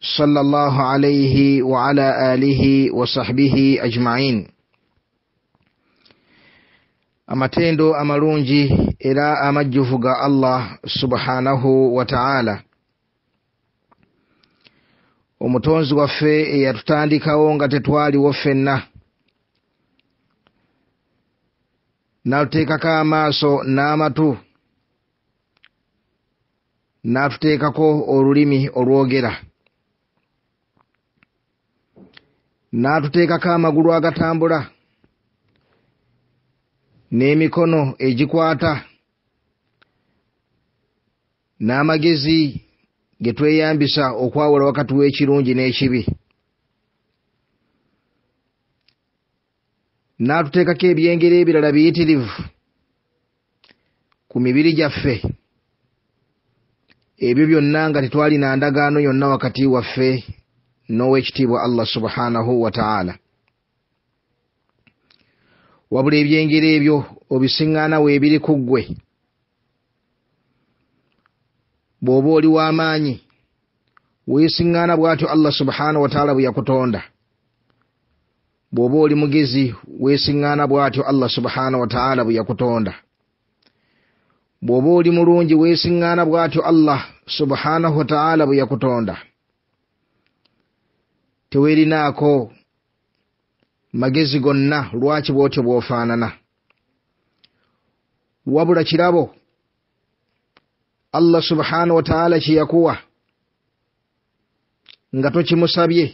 صلى الله عليه وعلى آله وصحبه أجمعين أما تندو أما رونجي إلى أما جفق الله سبحانه وتعالى omutonzi waffe eyatutandikawo nga tetwaliwo ffenna natuteekako amaaso n'amatu natuteekako olulimi olwogera n'atuteekako amagulu agatambula n'emikono egikwata n'amagezi ge tweyambisa okwawula wakati w'ekirungi n'ekibi n'atuteekako ebyengeri ebirala biyitirivu ku mibiri gyaffe ebyo byonna nga tetwalina ndagaano yonna wakati waffe n'oweekitiibwa allah subhanahu wataala wabula ebyengeri ebyo obisiŋgaana weebiri ku ggwe bw'oba oli w'amaanyi weesiŋgaana bw'atyo allah subhanahu wataala bwe yakutonda bw'oba oli mugezi weesiŋgaana bw'atyo allah subhanahu wataala bwe yakutonda bw'oba oli mulungi weesiŋgaana bw'atyo allah subhanahu wataala bwe yakutonda teweerinaako magezi gonna lwaki bwotyo bw'ofaanana wabula kirabo allah subhanahu wataala kye nga tokimusabye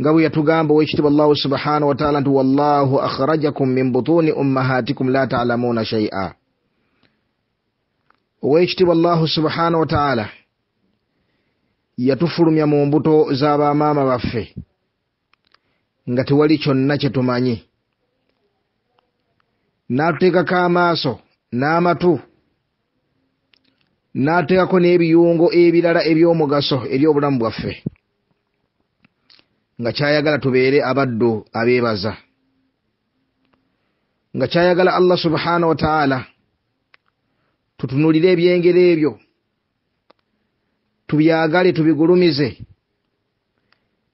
nga bwe yatugamba owekitibwa allahu subhanahu wataala nti wallahu akhrajakum min butuni ummahatikum la talamuuna shaia owekitibwa allahu subhanahu wataala yatufulumya mu mbuto z'abamaama baffe nga tewali kyonna kye tumanyi n'atuteekako amaaso n'amatu n'ateekako n'ebiyungo ebirala eby'omugaso eri obulamu bwaffe nga kyayagala tubeere abaddu abeebaza nga kyayagala allah subhanahu wa ta'ala tutunulire ebyengero ebyo tubyagale tubigulumize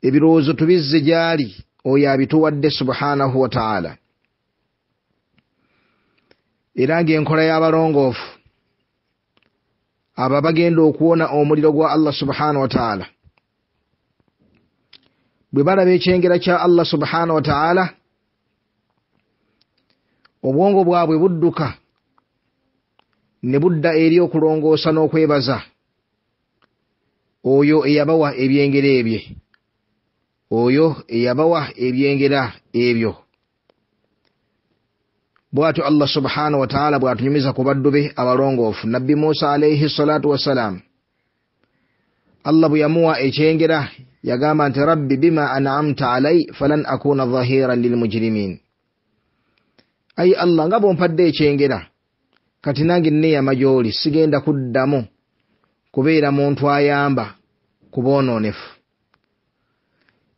ebirowoozo tubizze gyali oyo abituwadde subhanahu wataala era ngaenkola y'abalongoofu abo bagenda okuwona omuliro gwa allah subhanahu wataala bwe balaba ekyengera kya allah subhanahu wataala obwongo bwabwe budduka ne budda eri okulongoosa n'okwebaza oyo eyabawa ebyengera ebye oyo eyabawa ebyengera ebyo bwatyo allah subhana wataala bwatunyumiza ku baddu be abalongoofu nabbi musa alaihi salatu wasalaamu allah bwe yamuwa ekyengera yagamba nti rabbi bima anamta alai falan akuuna dhahiran lilmujirimin ayi allah nga bwompadde ekyengera kati nange neeyama gyoli sigenda kuddamu kubeera muntu ayamba kubononefu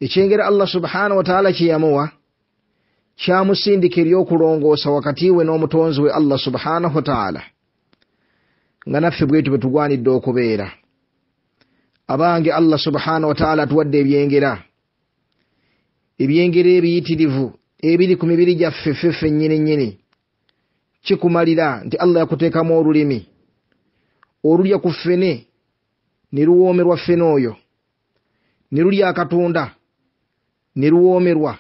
ekyengeri allah subhanahu wataala kyeyamuwa kyamusindika eryokulongoosa wakati we n'omutonzi we allah subhanahu wataala nga naffe bwetu bwe tugwanidde okubeera abange allah subhanahu wataala atuwadde ebyengera ebyengera ebiyitirivu ebiri ku mibiri gyaffe ffeffe nyini nyini kikumalira nti allah yakuteekamu olulimi olulya ku ffene ne luwoomerwa ffene oyo ne lulya akatunda ne luwoomerwa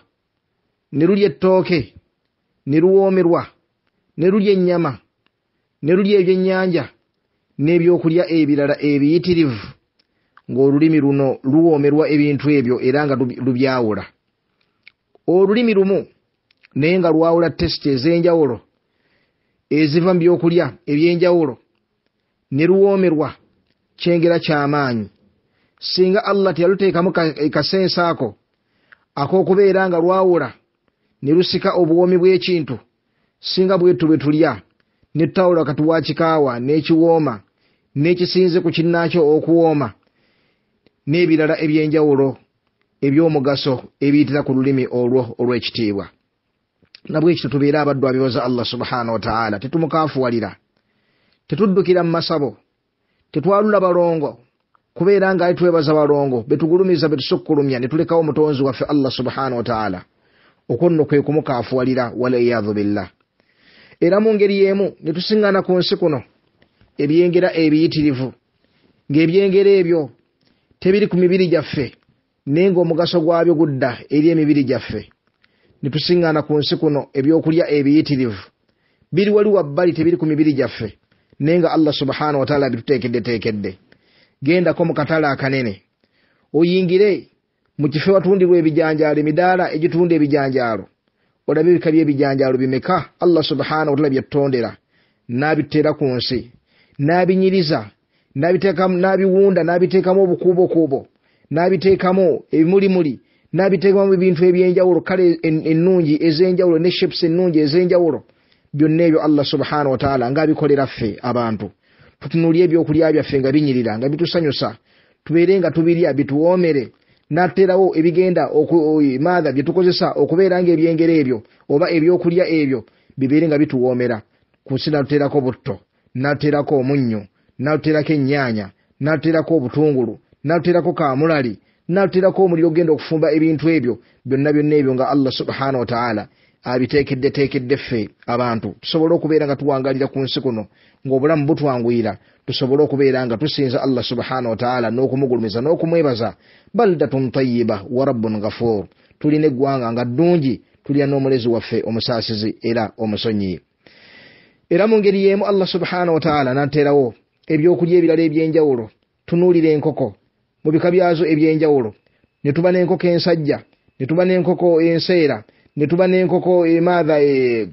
ne lulya ettooke ne luwoomerwa ne lulya ennyama ne lulya ebyennyanja n'ebyokulya ebirala ebiyitirivu ng'olulimi luno luwoomerwa ebintu ebyo era nga lubyawula olulimi lumu naye nga lwawula tesiti ez'enjawulo eziva mu byokulya eby'enjawulo ne luwoomerwa kyengera kyamaanyi singa allah teyaluteekamu kasensa ako ak'okubeera nga lwawula ne lusika obuwoomi bw'ekintu singa bwetu bwe tulya ne tutawula kati wa kikaawa n'ekiwooma n'ekisinze ku kinnaakyo okuwooma n'ebirala eby'enjawulo eby'omugaso ebiyitira ku lulimi olwo olw'ekitiibwa nabwekityo tubeere abaddu abibaza allah subhanahu wataala tetumukafuwalira wa tetuddukira mumasabo tetwalula balongo kubeera nga ali twebaza balongo betugulumiza betusukkulumya netulekawo mutonzi waffe allah subhanau wataala okwo nno kwe kumukafuwalira walayadu billah era mu ngeri emu netusiŋŋana ku nsi kuno ebyengera ebiyitirivu ng'ebyengera ebyo tebiri ku mibiri gyaffe naye ngaomugaso gwabyo gudda eri emibiri gyaffe netusiŋŋana ku nsi kuno ebyokulya ebiyitirivu biri wali wabbali tebiri ku mibiri gyaffe naye nga allah subhanau wataala abitutekeddetekedde gendako mukatale akanene oyingire mukifo watundirwa ebijanjaalo emidaala egitunda ebijanjaalo olabe ebika byebijanjaalo bimeka allah subhanau wataala byetutondera nabitera ku nsi nabinyiriza nabiwunda nabiteekamu obukuubokuubo nabiteekamu ebimulimuli nabiteekamu ebintu ebyenjawulo kale enungi ezenjawulo ne shapes enungi ezenjawulo byonna ebyo allah subhana wataala ngaabikolera ffe abantu tutunulye ebyokulya byaffe nga binyirira nga bitusanyusa tubeere nga tubirya bituwoomere naterawo ebigenda maatha byetukozesa okubeera nga ebyengero ebyo oba ebyokulya ebyo bibeere nga bituwoomera kusi natuterako butto naterako omunnyo naterako enyaanya naterako obutungulu naterako kamulali naterako omuliro ogenda okufumba ebintu ebyo byonna byonna ebyo nga allah subhana wataala abitekeddetekedde ffe abantu tusobole okubeera nga tuwangalira ku nsi kuno ngaobulamu butwanguyira tusobole okubeera nga tusinza allah subhana wataala n'okumugulumiza n'okumwebaza baldatun tayiba wa rabbun gafuur tulina eggwanga nga ddungi tulina n'omulezi waffe omusaasizi era omusonyi era mu ngeri y'emu allah subhana wataala n'ateerawo ebyokulya ebirala ebyenjawulo tunuulira enkoko mu bika byazo ebyenjawulo ne tuba n'enkoko ensajja ne tuba n'enkoko enseera netuba nenkoko emaatha eh, eh,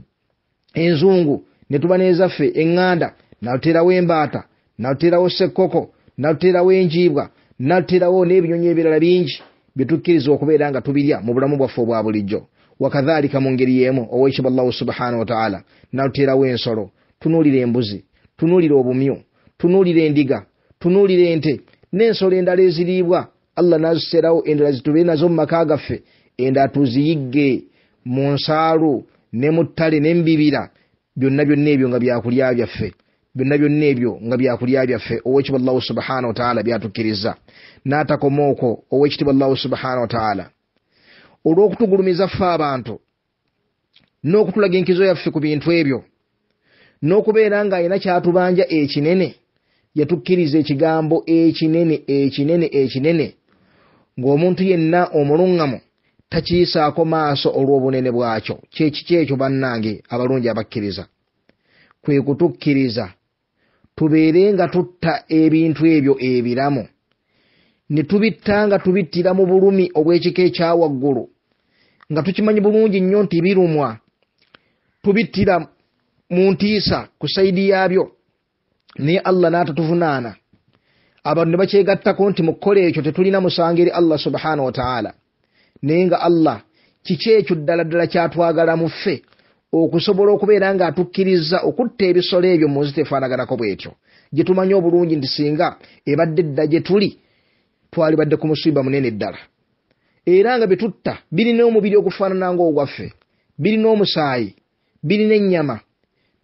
enzungu netuba nezaffe eŋŋanda naluterawo embaata naluterawo sekkoko naluterawo enjiibwa naluterawo n'ebinyonyi ebirala bingi byetukkiriza okubeera nga tubirya mu bulamu bwaffe obwa bulijjo wakadhalika mu ngeri y'emu oweekiba allahu subhana wataala naluterawo ensolo tunuulira embuzi tunuulira obumyu tunuulira endiga tunuulira ente n'ensolo endala eziriibwa allah n'aziterawo endala zitubeere nazo mu maka gaffe enda tuziyigge mu nsaalo ne mu ttale nembibira byonna byonna ebyo nga byakulya byaffe byonna byonna ebyo nga byakulya byaffe owekitibwa allahu subhana wataala byatukkiriza n'atakoma okwo owekitibwa allahu subhana wataala olw'okutugulumiza ffe abantu n'okutulaga enkizo yaffe ku bintu ebyo n'okubeera ng'ayina kyatubanja ekinene yatukkiriza ekigambo ekinene ekinene ekinene ng'omuntu yenna omuluŋŋamu takiyisaako maaso olw'obunene bwakyo kyekiki ekyo bannange abalungi abakkiriza kwe kutukkiriza tubeere nga tutta ebintu ebyo ebiramu ne tubitta nga tubittira mu bulumi obw'ekika ekya waggulu nga tukimanyi bulungi nnyo nti birumwa tubittira mu ntiisa ku sayidi yaabyo naye allah n'atatuvunaana abantu ne bakyegattako nti mu kukola ekyo tetulina musango eri allah subhanahu wataala naye nga allah kiki ekyo ddala ddala kyatwagala mu ffe okusobola okubeera ng'atukkiriza okutta ebisolo ebyo mu nzi tefaanaganako bw'etyo gye tumanye obulungi nti singa ebadde dda gye tuli twalibadde ku musiba munene ddala era nga bitutta birina omubiri ogufaanana ng'ogwaffe birina omusaayi birina ennyama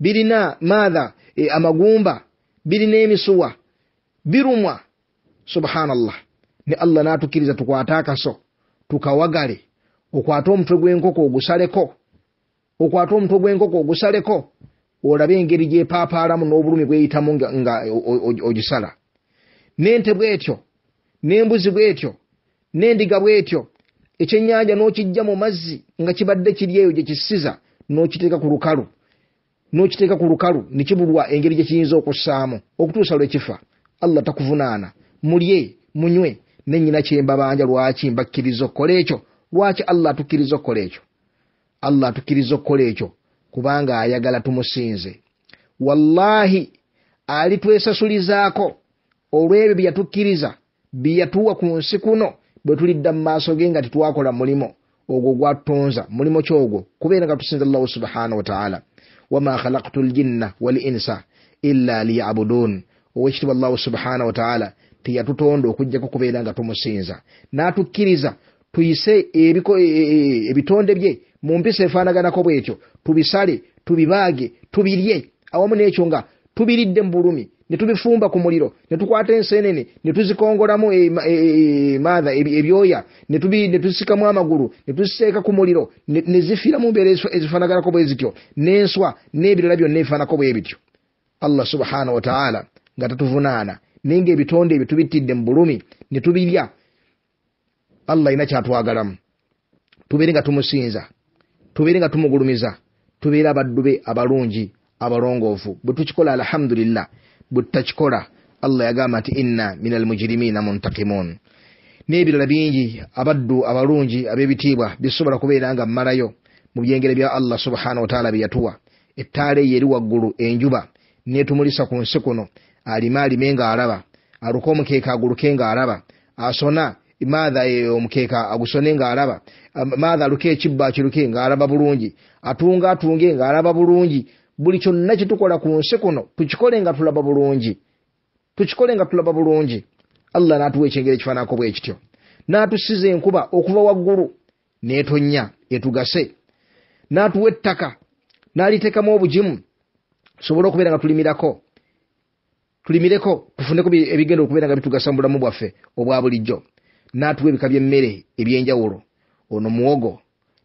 birina maatha e, amagumba birina emisuwa birumwa subhanallah ne allah n'atukkiriza tukwate akaso tukawagale okwate omutwe gwenkoko ogusaleko okwate omutwe gwenkoko ogusaleko olabe engeri gyepaapaalamu n'obulumi bweyitamu nga ogisala n'ente bwetyo n'embuzi bwetyo n'endiga bwetyo ekyenyanja n'okijja mu mazzi nga kibadde kiri eyo gyekisiza n'okiteeka ku lukalu n'okiteeka ku lukalu nekibulwa engeri gyekiyinza okussaamu okutuusa lwekifa allah takuvunaana mulye munywe ne nnyina kye mbabanja lwaki mbakkiriza okkola ekyo lwaki allah atukkiriza okkola ekyo allah atukkiriza okkola ekyo kubanga ayagala tumusinze wallahi alitwesasulizaako olw'ebyo bye yatukkiriza bye yatuwa ku nsi kuno bwe tulidda mu maaso ge nga tetwakola mulimu ogwo gwatutonza mulimu kyogwo kubeera nga tusinza allahu subhanahu wataala wama khalaktu ljinna wal insa illa liyabudun owekitibwa allahu subhanahu wataala teyatutonda okugjako kubeera nga tumusinza n'atukkiriza tuyise e, e, e, ebitonde bye mu mpisa efaanaganako bwekyo tubisale tubibaage tubirye awamu n'ekyo nga tubiridde mu bulumi ne tubifumba ku muliro ne tukwata ensenene ne tuzikongolamu maatha ebyoya ne tuzisikamu amagulu ne tuziseeka ku muliro ne zifiira mu mbeera ezifaanaganako bwe zityo n'enswa n'ebirala byonna ebifaanako bwe bityo allah subhanahu wataala nga tatuvunaana naye ngaebitonde ebyo tubitidde mu bulumi netubirya allah ayina kyatwagalamu tubeere nga tumusinza tubeere nga tumugulumiza tubeere abaddube abalungi abalongoofu bwe tukikola alhamdulillah bwe tutakikola allah yagamba nti inna min almujirimiina muntakimun n'ebirala bingi abaddu abalungi ab'ebitiibwa bisobola kubeera nga mmalayo mu byengeri bya allah subhanahu wataala bye yatuwa ettaala eyo eri waggulu enjuba neetumulisa ku nsi kuno alima alime ng'alaba aluka omukeeka aguluke ng'alaba asona maatha omukeeka e, agusone ng'alaba maatha aluka ekibba akiruke ng'alaba bulungi atunga atunge ng'alaba bulungi buli kyonna kyetukola ku nsi kuno tukikole nga tulaba bulungi tukikole nga tulaba bulungi allah n'atuwa ekyengeri ekifaanako bwe kityo n'atusiza enkuba okuva waggulu n'etonnya etugase n'atuwa ettaka n'aliteekamu obugimu sobole okubeera nga tulimirako tulimireko tufuneko ebigenda okubeera nga bitugasa mu bwaffe obwa bulijjo n'atuwa ebika by'emmere eby'enjawulo ono muwogo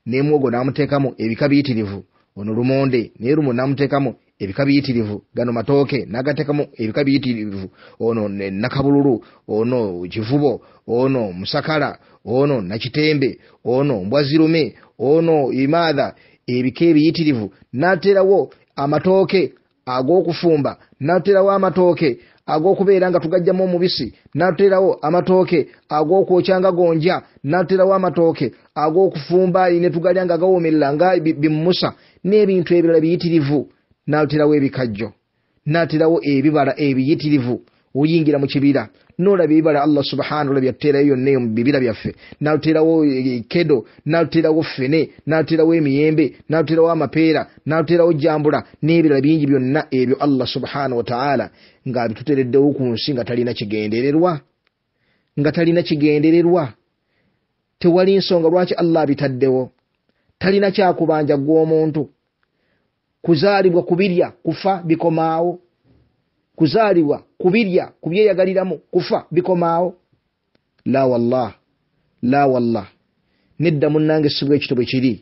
ne muwogo n'amuteekamu ebika biyitirivu ono lumonde naye lumo n'amuteekamu ebika biyitirivu gano matooke n'agateekamu ebika biyitirivu ono nakabululu ono kivubo ono musakala ono nakitembe ono mbwazirume ono imaadha ebika ebiyitirivu n'ateerawo amatooke ag'okufumba n'atuterawo amatooke ag'okubeera nga tugajjamu omubisi n'atuterawo amatooke ag'okwokyanga gonja n'atuterawo amatooke ag'okufumba ne tugalya nga gawoomerera nga bimumusa n'ebintu ebirala biyitirivu n'atuterawo ebikajjo n'atuterawo ebibala ebiyitirivu oyingira mu kibira nolaba ebibala allah subhanaala byaterayo yonnaeyo mubibira byaffe naluterawo e, e, kedo naluterawo fene naluterawo emiyembe naluterawo amapeera naluterawo jambula nebirala bingi byonna ebyo allah subhana wataala nga bituteredewo ku nsi nga talina kigendererwa nga talina kigendererwa tewali nsonga lwaki allah abitaddewo talina kyakubanja gwomuntu kuzaalibwa kubirya kufa bikomaawo kuzaalibwa kubirya kubyeyagaliramu kufa bikomaawo la wallah la wallah nedda munange si bwekito bwe kiri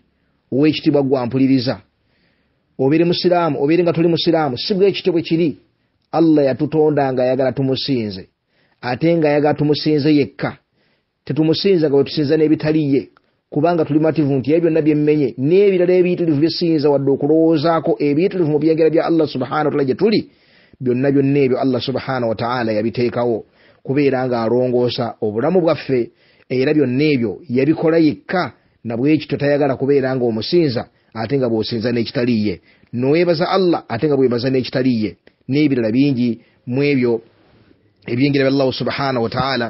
owekitibwa gwampuliriza obeere musiraamu obeere nga toli musiraamu si bwekito bwe kiri allah yatutonda nga ayagala tumusinze ate nga ayagala tumusinze yekka tetumusinza nga wetusinza n'ebitaliye kubanga tuli mativu nti ebyo byonna byemmenye n'ebirala ebiyitirivu bisinza wadde okulowoozaako ebiyitirivu mu byengera bya allah subhanahu wataala gye tuli byonna byonna ebyo allah subhana wataala yabiteekawo kubeera nga alongoosa obulamu bwaffe era byonna ebyo yabikola yekka nabwekito tayagala kubeera nga omusinza ate nga bwosinza n'ekitaliiye noweebaza allah ate nga bwebaza n'ekitaliiye n'ebirala bingi mu ebyo ebyengera byallahu subhana wataala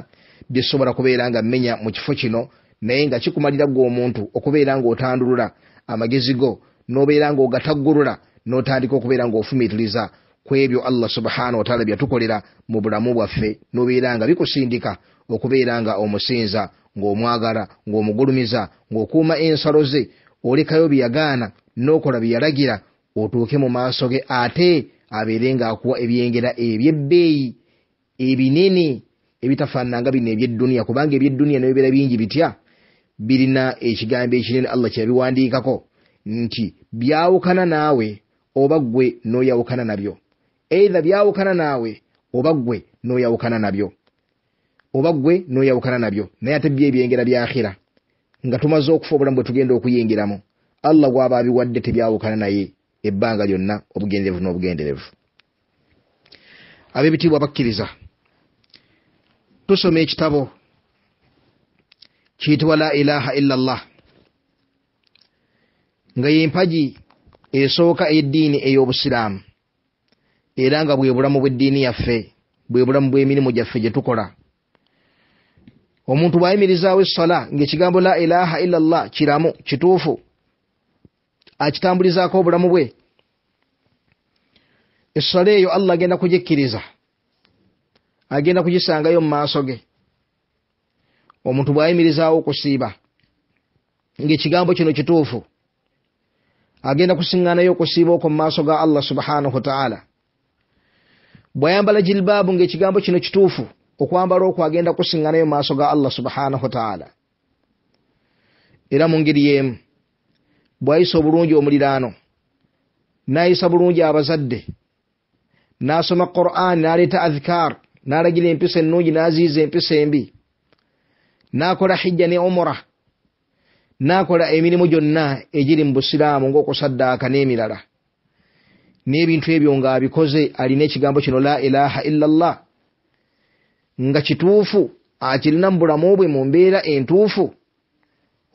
byesobola kubeera nga mmenya mu kifo kino naye nga kikumalira gwe omuntu okubeera ng'otandulula amagezi go n'obeera ng'ogataggulula n'otandika okubeera ng'ofumiitiriza kwebyo allah subhanahu wataala byatukolera mu bulamu bwaffe nobeera nga bikusindika okubeera nga omusinza ngaomwagala ngaomugulumiza ngaokuuma ensalo ze olekayo byeyagaana nokola byeyalagira otuuke mu maaso ge ate abeere ngaakuwa ebyengera ebyebbeeyi ebinene ebitafaananga bino ebyedduniya kubanga ebyedduniya nebibeera bingi bitya birina ekigambo ekinene allah kyeyabiwandiikako nti byawukana naawe oba ggwe noyawukana nabyo eitha byawukana naawe oba gwe noyawukana nabyo oba gwe noyawukana nabyo naye ate byo ebyengera byakhira nga tumaze okufa obulamu bwe tugenda okuyingiramu allah gwaba abiwadde tebyawukana naye ebbanga lyonna obugenderevu n'obugenderevu abebitiibwa bakkiriza tusoma ekitabo kiyitibwa la ilaha illa llah nga yempagi esooka eyeddiini ey'obusiraamu era nga bwe bulamu bw'eddiini yaffe bwe bulamu bw'emirimu gyaffe gye tukola omuntu bw'ayimirizaawo essola ng'ekigambo la ilaha illa llah kiramu kituufu akitambulizaako obulamu bwe essola eyo allah agenda kugikkiriza agenda kugisangayo mu maaso ge omuntu bw'ayimirizaawo okusiiba ng'ekigambo kino kituufu agenda kusiŋŋaanayo okusiiba okwo mu maaso ga allah subhanahu wataala bwayambala jilibaabu ngaekigambo kino kituufu okwambala okw agenda kusiŋŋanayo mu maaso ga allah subhanahu wataala era mu ngeri y'emu bwayisa obulungi omuliraano naayisa bulungi abazadde naasoma qur'aani naaleeta adhikaar naalagira empisa ennungi naaziiza empisa embi naakola hijja ne omura naakola emirimu gyonna egiri mu busiraamu ng'okusaddaaka n'emirala n'ebintu ebyo ng'abikoze alina ekigambo kino la ilaha illallah nga kituufu akirina mu bulamu bwe mu mbeera entuufu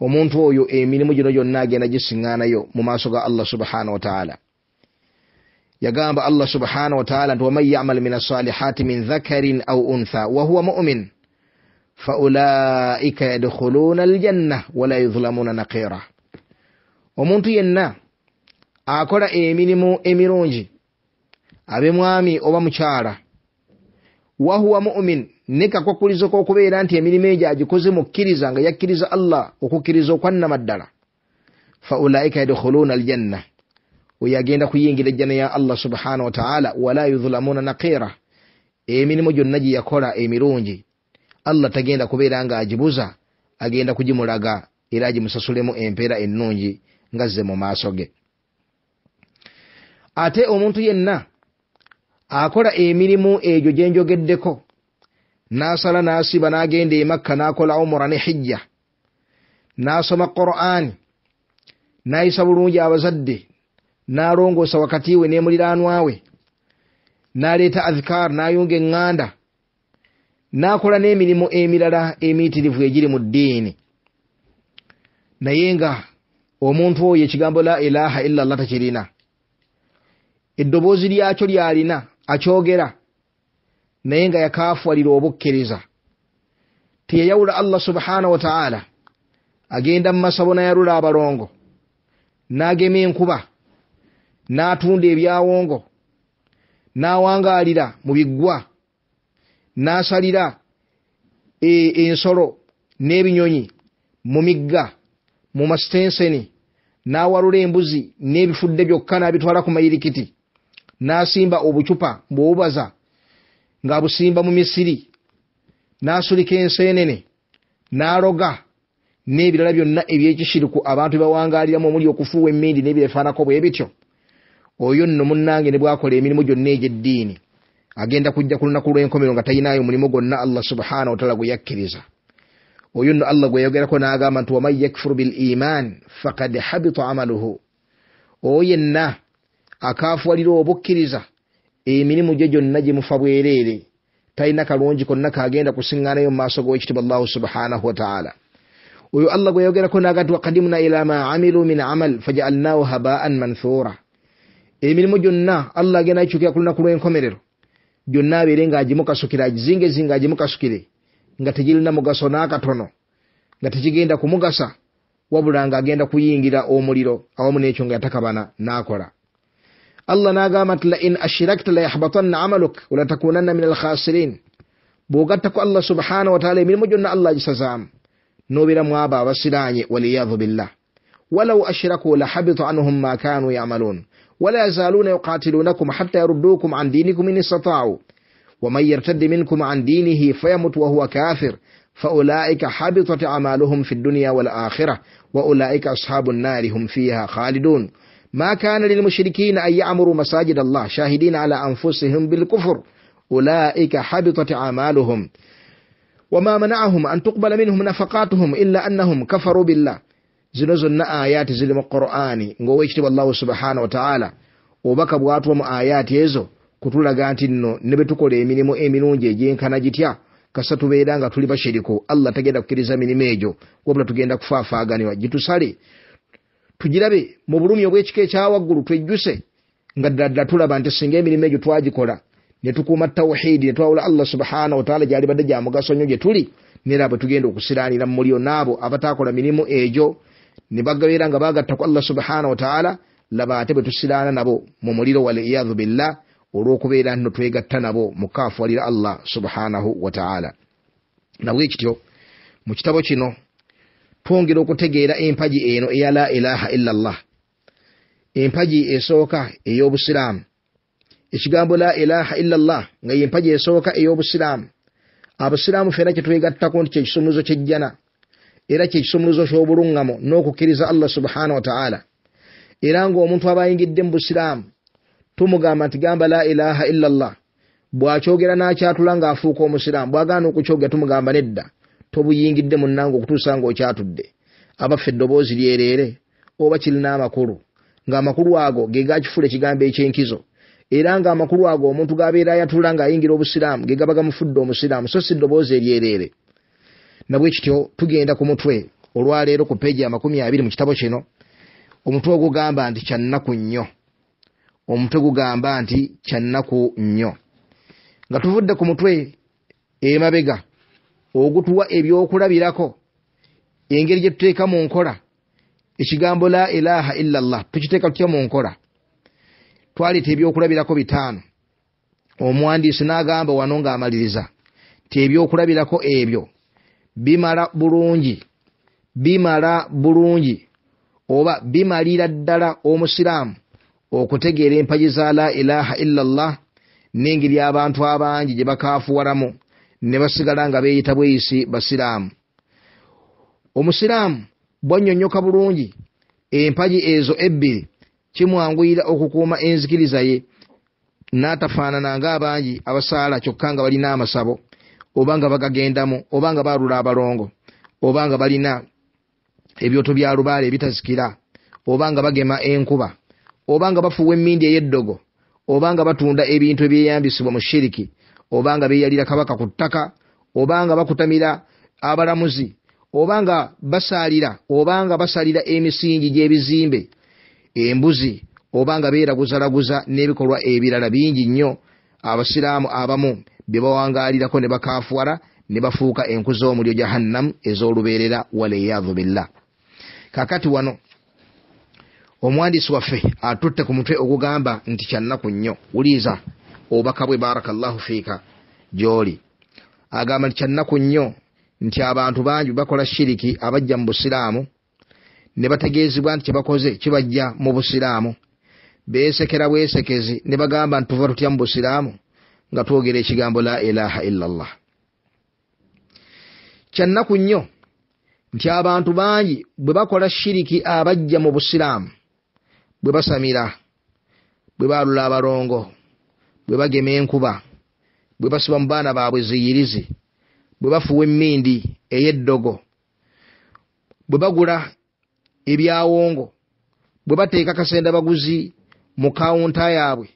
omuntu oyo emirimu gino gyonna agenda gisiŋŋaanayo mu maaso ga allah subhana wataala yagamba allah subhana wataala nti waman yamal min assalihati min dhakarin aw untha wahuwa mumin faulaika yadkhuluuna aljanna wala yudhlamuna naqira omuntu yenna akola emirimu emirungi abe mwami oba mukyala wahuwa mumin ne kakwakulizo kokubeera nti emirimu egyo agikoze mukkiriza nga yakkiriza allah okukkiriza okwannama ddala faulaika yadkhuluuna aljanna oyo agenda kuyingira ejjana ya allah subhanahu wataala wala yuzulamuuna nakira emirimu gyonna gyeyakola emirungi allah tagenda kubeera nga agibuza agenda kugimulaga era agimusasulemu empeera ennungi nga zze mu maaso ge ate omuntu yenna akola emirimu egyo gyenjogeddeko nasala nasiba nagenda emakka nakola umura ne hijja nasoma qur'ani nayisa bulungi abazadde nalongoosa wakati we nemuliranwawe naleeta adhikar nayunga eŋŋanda nakola n'emirimu emirala emiitirivu egiri mu ddiini naye nga omuntu oyo ekigambo la ilaha illa allah takirina eddoboozi lyakyo lyalina akyogera naye nga yakaafuwalira obukkiriza teyayawula allah subhanahu wataala agenda mu masabo nayalula abalongo n'agema enkuba n'atunda ebyawongo n'awangaalira mu biggwa n'asalira e, ensolo n'ebinyonyi mu migga mu mastenseni n'awalula embuzi n'ebifudde byokka n'abitwala ku mayirikiti n'asimba obucupa mbwobubaza ngaabusimba mu misiri n'asulika enseenene n'aloga n'ebirala byonna ebyekisiruku abantu bawangaliramu omuli okufuuwa emindi n'ebyefaanako bwe bityo oyo nno munnange ne bwakola emirimu gyonna egy'eddiini agenda kujja ku lunaku lw'enkomero nga talinayo omulimu gwonna allah subhana wataala gwe yakkiriza oyo nno allah gwe yayogerako n'agamba nti waman yakfuru bil iman fakad habita amaluhu oyo yenna akaafuwalira obukkiriza emirimu gye gyonna gye mufa bwereere talina kalungi konna kagenda kusiŋŋaanayo mu maaso g'owekitiibwa allahu subhanahu wataala oyo allah gwe yayogerako n'agati wakadimuna ila ma amilu min amal fajaalnahu habaan manthura emirimu gyonna allah agenda agikyukira ku lunaku lw'enkomerero gyonna abeere ng'agimukasukire agizingezinga agimukasukire nga tegirina mugaso n'akatono nga tekigenda kumugasa wabula ng'agenda kuyingira omuliro awamu n'ekyo nga yatakabana n'akola الله ناقامت لئن أشركت ليحبطن عملك ولتكونن من الخاسرين بوغتك الله سبحانه وتعالى من مجن الله جسزام نوبنا موابا وسلاني والعياذ بالله ولو أشركوا لحبط عنهم ما كانوا يعملون ولا يزالون يقاتلونكم حتى يردوكم عن دينكم إن استطاعوا ومن يرتد منكم عن دينه فيمت وهو كافر فأولئك حبطت أعمالهم في الدنيا والآخرة وأولئك أصحاب النار هم فيها خالدون ما كان للمشركين أن يعمروا مساجد الله شاهدين على أنفسهم بالكفر ulaika habitat amaluhum wama manaahum an tuqbala minhum nafaqatuhum illa annahum kafaru billah. zinozo na ayati zili qur'ani ng'owekitibwa allahu subhana wataala obubaka bwatuwa mu ayati ezo kutulaga nti nno ne emirimu emirungi egyenkana gitya kasa tubeera tuli bashiriku allah tagenda kukiriza minimejo wabula tugenda kufaafaganirwa gitusale tugirabe mu bulumi obw'ekika ekyawaggulu twejjuse nga ddala ddala tulaba nti singa emirimu egyo twagikola ne tukuuma tawhidi ne twawula allah subhanahu wataala gyali badde gya mugaso nnyo gye tuli nera bwe tugenda okusiraanira mu mulyo n'abo abataakola mirimu egyo ne bagabeera nga baagatta ku allah subhanahu wataala laba ate bwe tusiraana nabo mu muliro waliyadu billah olw'okubeera nno twegatta nabo mu kaafuwalira allah subhanahu wataala nabwekityo mu kitabo kino twongera okutegeera empagi eno eya la ilaha illa llah empagi esooka ey'obusiraamu ekigambo la ilaha illa llah nga yempagi esooka ey'obusiraamu abusiraamu fena kyetwegattako nti kyekisumuluzo kyejjana era kyekisumuluzo kyobuluŋŋamo n'okukkiriza allah subhanahu wataala era ngaomuntu aba ayingidde mu busiraamu tumugamba nti gamba la ilaha illa llah bwakyogera n'akyatula ng'afuuka omusiraamu bwagaana okukyogera tumugamba nedda tobuyingidde munange okutuusa nga okyatudde abaffe eddoboozi lyereere oba kirina amakulu ngaamakulu ago gegakifula ekigambo ekyenkizo era nga amakulu ago omuntu gabeera ayatula ngaayingira obusiraamu gegaba gamufudde omusiraamu so si ddoboozi eryereere nabwe kityo tugenda ku mutwe olwaleero ku peegi amakumi abiri mu kitabo kino omutwe ogugamba nti kyannaku nnyo omutwe gugamba nti kyannaku nnyo nga tuvudde ku mutwe emabega ogutuwa ebyokulabirako engeri gyetuteeka mu nkola ekigambo la ilaha illallah tukiteeka tutya mu nkola twaleeta ebyokulabirako bitaano omuwandiisi n'agamba wano ng'amaliriza ti ebyokulabirako ebyo bimala bulungi bimala bulungi oba bimalira ddala omusiraamu okutegeera empagi za la ilaha illallah n'engeri abantu abangi gye bakafuwalamu ne basigala nga beeyita bweyisi basiraamu omusiraamu bwannyonnyoka bulungi empagi ezo ebbiri kimwanguyira okukuuma enzikiriza ye n'atafaanana ng'abangi abasaala kyokka nga balina amasabo oba nga bagagendamu oba nga baalula abalongo oba nga balina ebyoto bya lubaale ebitazikira oba nga bagema enkuba oba nga bafuuwa emmindi ey'eddogo oba nga batunda ebintu ebyeyambisibwa mu shiriki oba nga beeyalira kabaka ku ttaka oba nga bakutamira abalamuzi oba nga basaalira oba nga basalira emisingi gy'ebizimbe embuzi oba nga beeraguzalaguza n'ebikolwa ebirala bingi nnyo abasiraamu abamu bye bawangaalirako ne bakafuwala ne bafuuka enku z'omulyo jahannamu ez'olubeerera waliyaadhu billah kakati wano omuwandiisi waffe atutte ku mutwe ogugamba nti kyannaku nnyo wuliiza obubaka bwe barakallahu fiika gyoli agamba nti kyannaku nnyo nti abantu bangi bakola shiriki abajja mu busiraamu ne bategeezibwa nti kyebakoze kibajja mu busiraamu besekera bwesekezi ne bagamba nti tuva tutya mu busiraamu nga twogera ekigambo la ilaha illallah kyannaku nnyo nti abantu bangi bwe bakola shiriki abajja mu busiraamu bwe basamira bwe baalula abalongo bwe bagema enkuba bwe basiba mu baana baabwe ziyirize bwe bafuwa emmindi ey'eddogo bwe bagula ebyawongo bwe bateeka kasenda baguzi mu kawunta yaabwe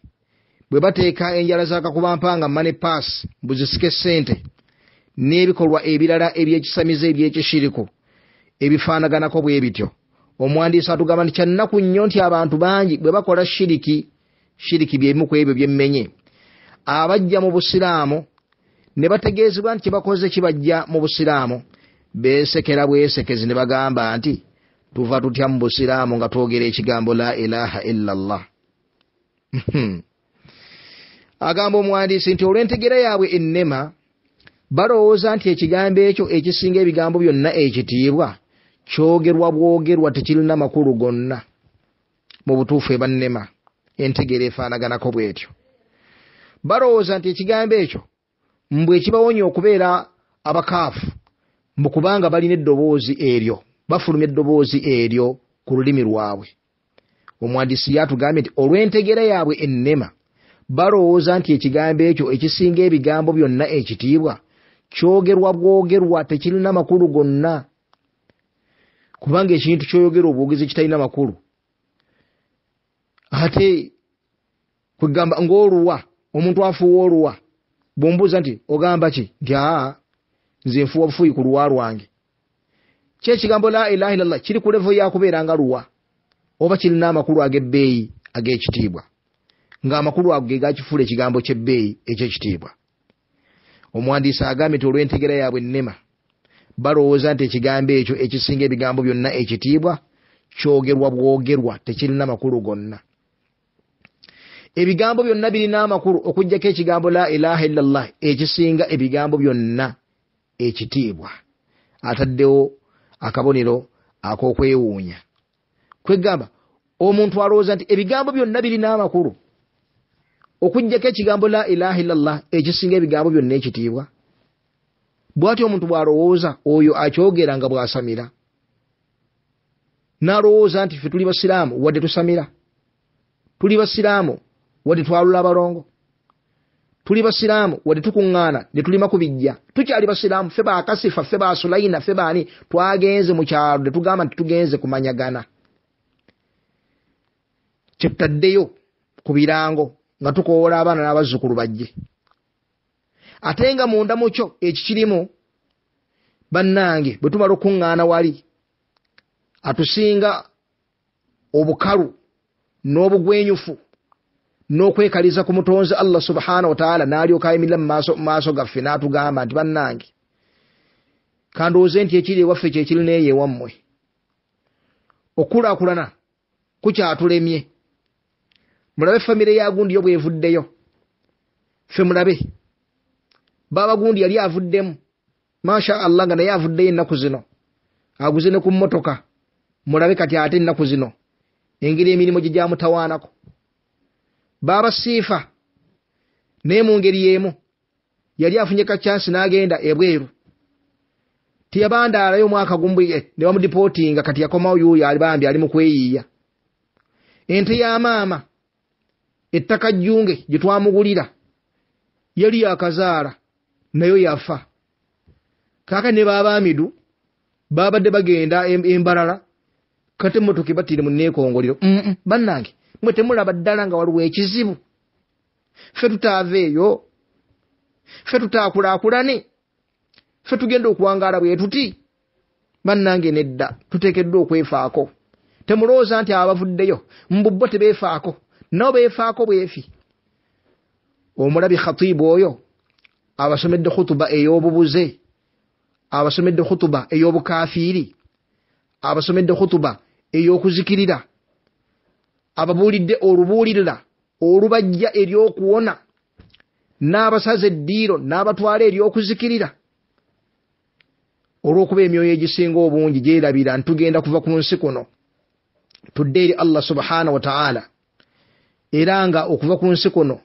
bwe bateeka enjala zakakubampanga mane pass mbuzisike sente n'ebikolwa ebirala ebyekisamizo ebyekishiriko ebifaanaganako bwe bityo omuwandiisi atugamba nti kyannaku nnyo nti abantu bangi bwe bakola shiriki shiriki byebimu ku ebyo bye mmenye abajja mu busiraamu ne bategeezebwa nti kyebakoze kibajja mu busiraamu besekera bwesekezi ne bagamba nti tuva tutya mu busiraamu nga twogera ekigambo la ilaha illa llah agamba omuwandiisi nti olw'entegera yaabwe ennema balowooza nti ekigambo ekyo ekisinga ebigambo byonna ekitiibwa kyogerwa bwogerwa tekirina makulu gonna mu butuufu ebannema entegera efaanaganako bwetyo balowooza nti ekigambo ekyo mbw ekibawonya okubeera abakaafu mbu kubanga balina eddoboozi eryo bafuluma eddoboozi eryo ku lulimi lwabwe omwandiisi yatugambye nti olw'entegera yaabwe ennema balowooza nti ekigambo ekyo ekisinga ebigambo byonna ekitiibwa kyogerwa bwogerwa tekirina makulu gonna kubanga ekintu kyoyogera obwogezi kitalina makulu ate kwegamba ngaoluwa omuntu afuuwa oluwa bwombuuza nti ogamba ki nti aa nze nfuuwa bufuuyi ku luwa lwange ki ekigambo la ilaha ilallah kiri ku levo yakubeera nga luwa oba kirina amakulu ag'ebbeeyi ag'ekitiibwa ngaamakulu ago gegakifuula ekigambo kyebbeeyi ekyekitiibwa omuwandiisi agambye nti olw'entegera yaabwe ennema balowooza nti ekigambo ekyo ekisinga ebigambo byonna ekitiibwa kyogerwa bwogerwa tekirina makulu gonna ebigambo byonna birina amakulu okugjako ekigambo la ilaha illallah ekisinga ebigambo byonna ekitiibwa ataddewo akabonero akokwewuunya kwegamba omuntu alowooza nti ebigambo byonna birina amakulu okugjako ekigambo la ilaha illallah ekisinga ebigambo byonna ekitiibwa bwati omuntu bwalowooza oyo akyogera nga bwasamira n'alowooza nti fe tuli basiraamu wadde tusamira tuli basiraamu wetitwalula balongo tuli basiraamu wetitukuŋŋaana netulima ku bijja tukyali basiraamu fe bakasifa fe basulaina fe baani twagenze mukyalo netugamba nti tugenze kumanyagana kyetutaddeyo ku birango nga tukoola abaana n'abazzukulu bajje ate nga munda mukyo eki kirimu bannange bwe tumala okukuŋŋaana wali atusinga obukalu n'obugwenyufu n'okwekaliza ku mutonzi allah subhana wataala n'alyoka ayimirira mu maaso gaffe n'atugamba nti bannange kandowooze nti ekiri ewaffe kyekirina eyo ewammwe okukulaakulana kukyatulemye mulabe famire ya gundiyo bwevuddeyo fe mulabe baba gundi yali avuddemu masha allah nga naye avuddeyo ennaku zino aguze ne ku mmotoka mulabe kati ate ennaku zino engeri emirimu gye gyamutawaanako baabasiifa naye mu ngeri y'emu yali afunye kacyansi n'agenda ebweru tiyabandaalayo omwaka gumu ne bamudipootinga kati yakomawo yuuyo alibambi ali mu kweyiiya ente ya maama ettaka jjunge gye twamugulira yali yakazaala nayo yafa kaka ne baabaamidu baabadde bagenda embalala kati emotoka batiire mu neekongoliro banange mwe temulaba ddala nga waliwo ekizibu ffe tutaava eyo ffe tutaakulaakulane ffe tugenda okuwangaala bwe tuti bannange nedda tuteekeddwa okwefaako temulowooza nti abavuddeyo mbubbo tebeefaako nawo beefaako bwefi omulabi khatiibu oyo abasomedde khutuba ey'obubuze abasomedde khutuba ey'obukafiiri abasomedde khutuba ey'okuzikirira ababuulidde olubuulirira olubajja eryokuwona n'abasaza eddiiro n'abatwala eryokuzikirira olw'okuba emyoyo egisinga obungi gyerabira nti tugenda kuva ku nsi kuno tudde eri allah subhana wataala era nga okuva ku nsi kuno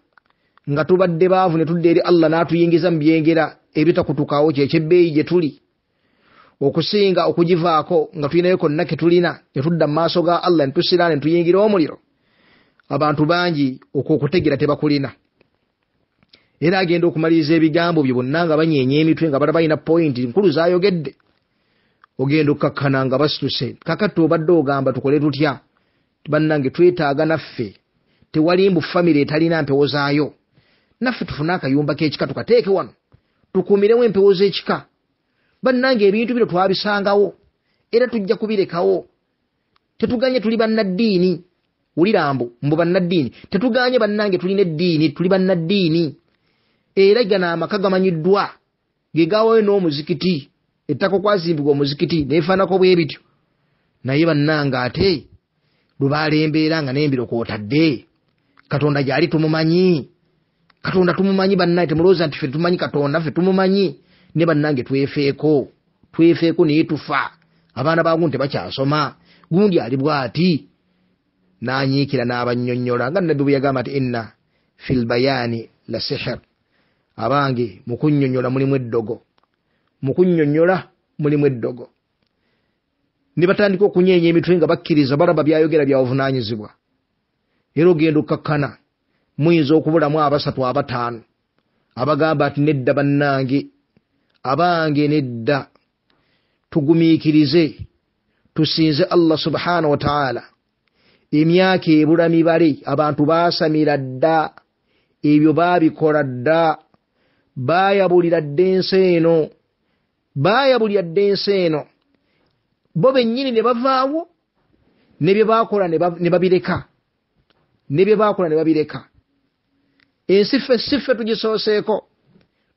nga tubadde baavu ne tudde eri allah n'atuyingiza mu byengera ebitakutukaawo kyekyebbeeyi gye tuli okusinga okugivaako nga tulinayo konna ketulina netudda mu maaso ga allah netusira netuyingira omuliro abantu bangi okwokutegera tebakulina era agenda okumaliriza ebigambo byo bonna nga banyeenya emitwe nga bala balina pointi nkulu zayogedde ogenda okukakkana nga basituse kakati obadde ogamba tukole tutya bannange twetaaga naffe tewali mbu famire etalina mpewo zaayo naffe tufune akayumba k'ekika tukateeke wano tukuumiremu empewo z'ekika bannange ebintu bino twabisangawo era tujja kubirekawo tetuganye tuli bannaddiini wulira mbu mbu bannaddiini tetuganye bannange tulina eddiini tuli bannaddiini era gano amaka gamanyiddwa gegawayo n'omuzikiti ettaka okwazimbibwa omuzikiti nefaanako bwe bityo naye bannange ate lubaalembeera nga nembirokootadde katonda gyali tumumanyi katonda tumumanyi bannange temulowooza nti fe tumanyi katonda fe tumumanyi ne bannange twefeeko twefeeko naye tufa abaana bagu ntibakyasoma gundi alibw ati nanyiikira n'abanyonyola nga nabbi bwe yagamba ti inna filbayaani la sihir abange mukunyonyola mulimu eddogo mukunyonyola mulimu eddogo ne batandika okunyeenya emitwe nga bakkiriza balaba byayogera byabuvunaanyizibwa era ogenda okkakkana muyinza okubulamu abasatu abataano abagamba ati nedda bannange abange nedda tugumiikirize tusinze allah subhanahu wataala emyaka ebulamibale abantu baasamira dda ebyo baabikola dda baayabulira dda ensi eno baayabulira dda ensi eno bo bennyini ne bavaawo nebye baakola ne babireka nebye baakola ne babireka ensi ffe si ffe tugisooseeko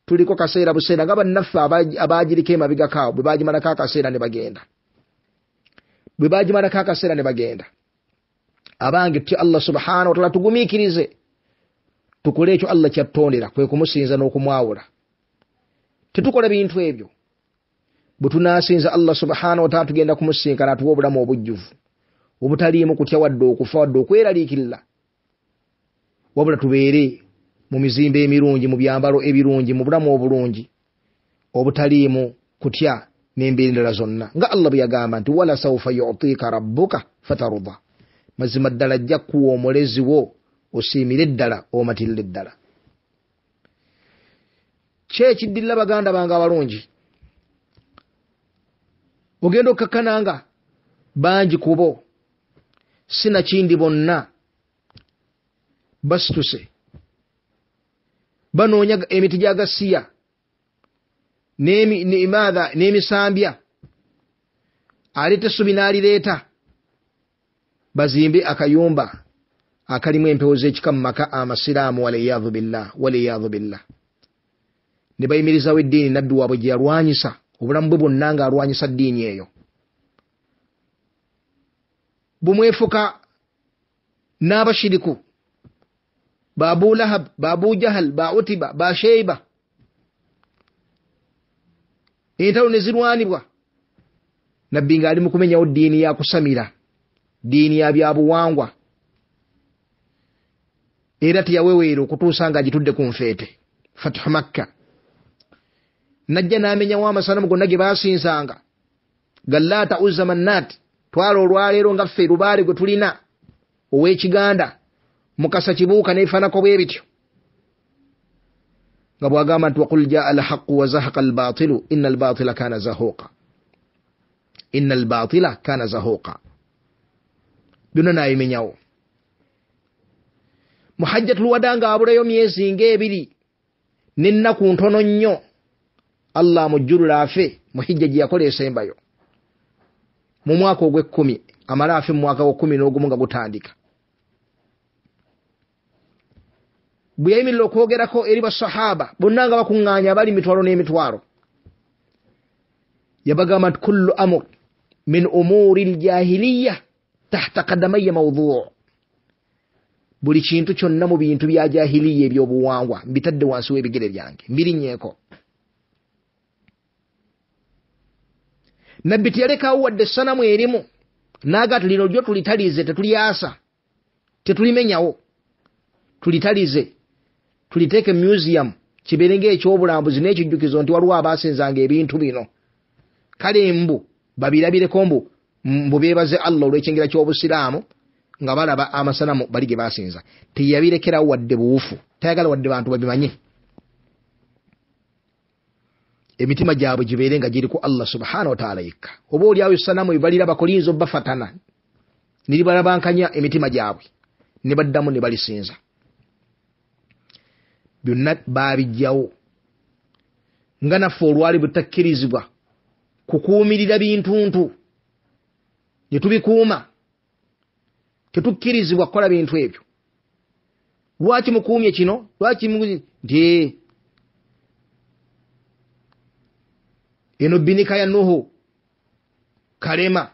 tuliko kaseera buseera nga bannaffe abagiriko emabigako awo bwebagimalako akaseera ne bagenda bwe bagimalako akaseera ne bagenda abange tutya allah subhanahu wataala tugumiikirize tukole ekyo allah kyatutondera kwe kumusinza n'okumwawula tetukola bintu ebyo bwe tunasinza allah subhanahu wataala tugenda kumusinkana atuwa obulamu obujjuvu obutaliimu kutya wadde okufa wadde okweraliikirira wabula tubeere mu mizimbo emirungi mu byambalo ebirungi mu bulamu obulungi obutaliimu kutya nembeera endala zonna nga allah bwe yagamba nti wala saufa yutiika rabbuka fatarda mazima ddala ajja kuwa omulezi wo osiimire ddala omatirira eddala kyekiddirira baganda bange abalungi ogenda okkakkananga bangi kubo sinakindi bonna basituse banoonya emiti gyagasiya mmaatha n'emisambya aleeta essubi n'alireeta bazimbe akayumba akalimu empewo z'ekika mu maka amasiraamu walayaadu billah walayaadu billah ne bayimirizawo eddiini nabbi waabwe gye yalwanyisa obulamu bwe bwonna ng'alwanyisa ddiini eyo bwemwefuka n'abashiriku ba abu lahab ba abu jahal ba utiba ba sheiba entalo ne zirwanibwa nabbi ng'ali mu kumenyawo diini ya kusamira diini ya byabuwangwa era teyaweweera okutuusa nga agitudde ku nfeete fatuhu makka najja n'amenyawo amasanamu gonna ge baasinzanga gallaata uzzamannaat twala olwaleero nga ffe lubaale gwe tulina ow'ekiganda mukasa kibuuka nebifaanako bwe bityo nga bwagamba nti waqul jaa alhaqu wa zahaqa albaatilu ina albaatila kana zahuuqa ina albaatila kana zahuuqa byonna naabimenyawo muhajjatulwada ng'abulayo myezi ng'ebiri n'ennaku ntono nnyo allah amujjulula afe mu hijja gye yakola esembayo mu mwaka ogw'ekkumi amale afe mu mwaka gw'ekkumi n'ogumu nga gutandika bwe yayimirira okwogerako eri basahaba bonna nga bakuŋŋaanya abali mitwalo n'emitwalo yabagamba nti kullu amur min umuuri ljahiliya tahta kadamaya mauduu buli kintu kyonna mu bintu bya jahiliya ebyobuwangwa mbitadde wansi w'ebigere byange mbirinyeeko nabbi teyalekawo wadde essanamu erimu naaga ti lino lyo tulitalize tetulyasa tetulimenyawo tulitalize tuliteeke museyamu kibere ngaekyobulambuzi n'ekijjukizo nti waliwo abasinzanga ebintu bino kale mbu babirabireko mbu mbu beebaze allah olw'ekyengera ky'obusiraamu nga balaba amasanamu bali ge basinza teyabirekerawo wadde buwufu tayagala wadde bantu babimanye emitima gyabwe gibeere nga giriku allah subhana wataala yekka oba oli awo esanamu ebibalirabako liyinza obubafatana niribalabankanya emitima gyabwe ne baddamu ne balisinza byonna baabijjawo nga naffe olwali bwetakkirizibwa kukuumirira bintuntu ne tubikuuma tetukkirizibwa kukola bintu ebyo lwaki mukuumye kino lwaki nti eno binika ya nuhu kalema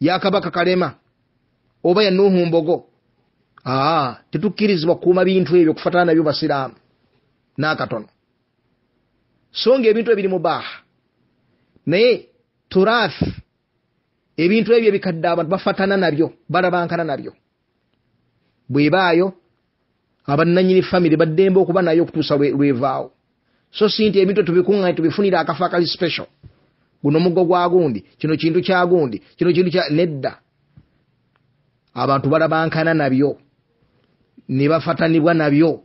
ya kabaka kalema oba ya nuhu mbogo aa ah, tetukkirizibwa kukuuma bintu ebyo okufatana nabyo basiraamu n'akatono so nga ebintu ebiri mu baaha naye turaathi ebintu ebyo ebikadde abantu bafatana nabyo balabankana nabyo bwebaayo abananyini famiry baddembe okuba nayo okutuusa lwevaawo so si nti ebintu tubikuŋŋanya tubifunire akafo akali special guno omuggo gwagundi kino kintu kyagundi kino kintu nedda abantu balabankana nabyo ne bafatanibwa nabyo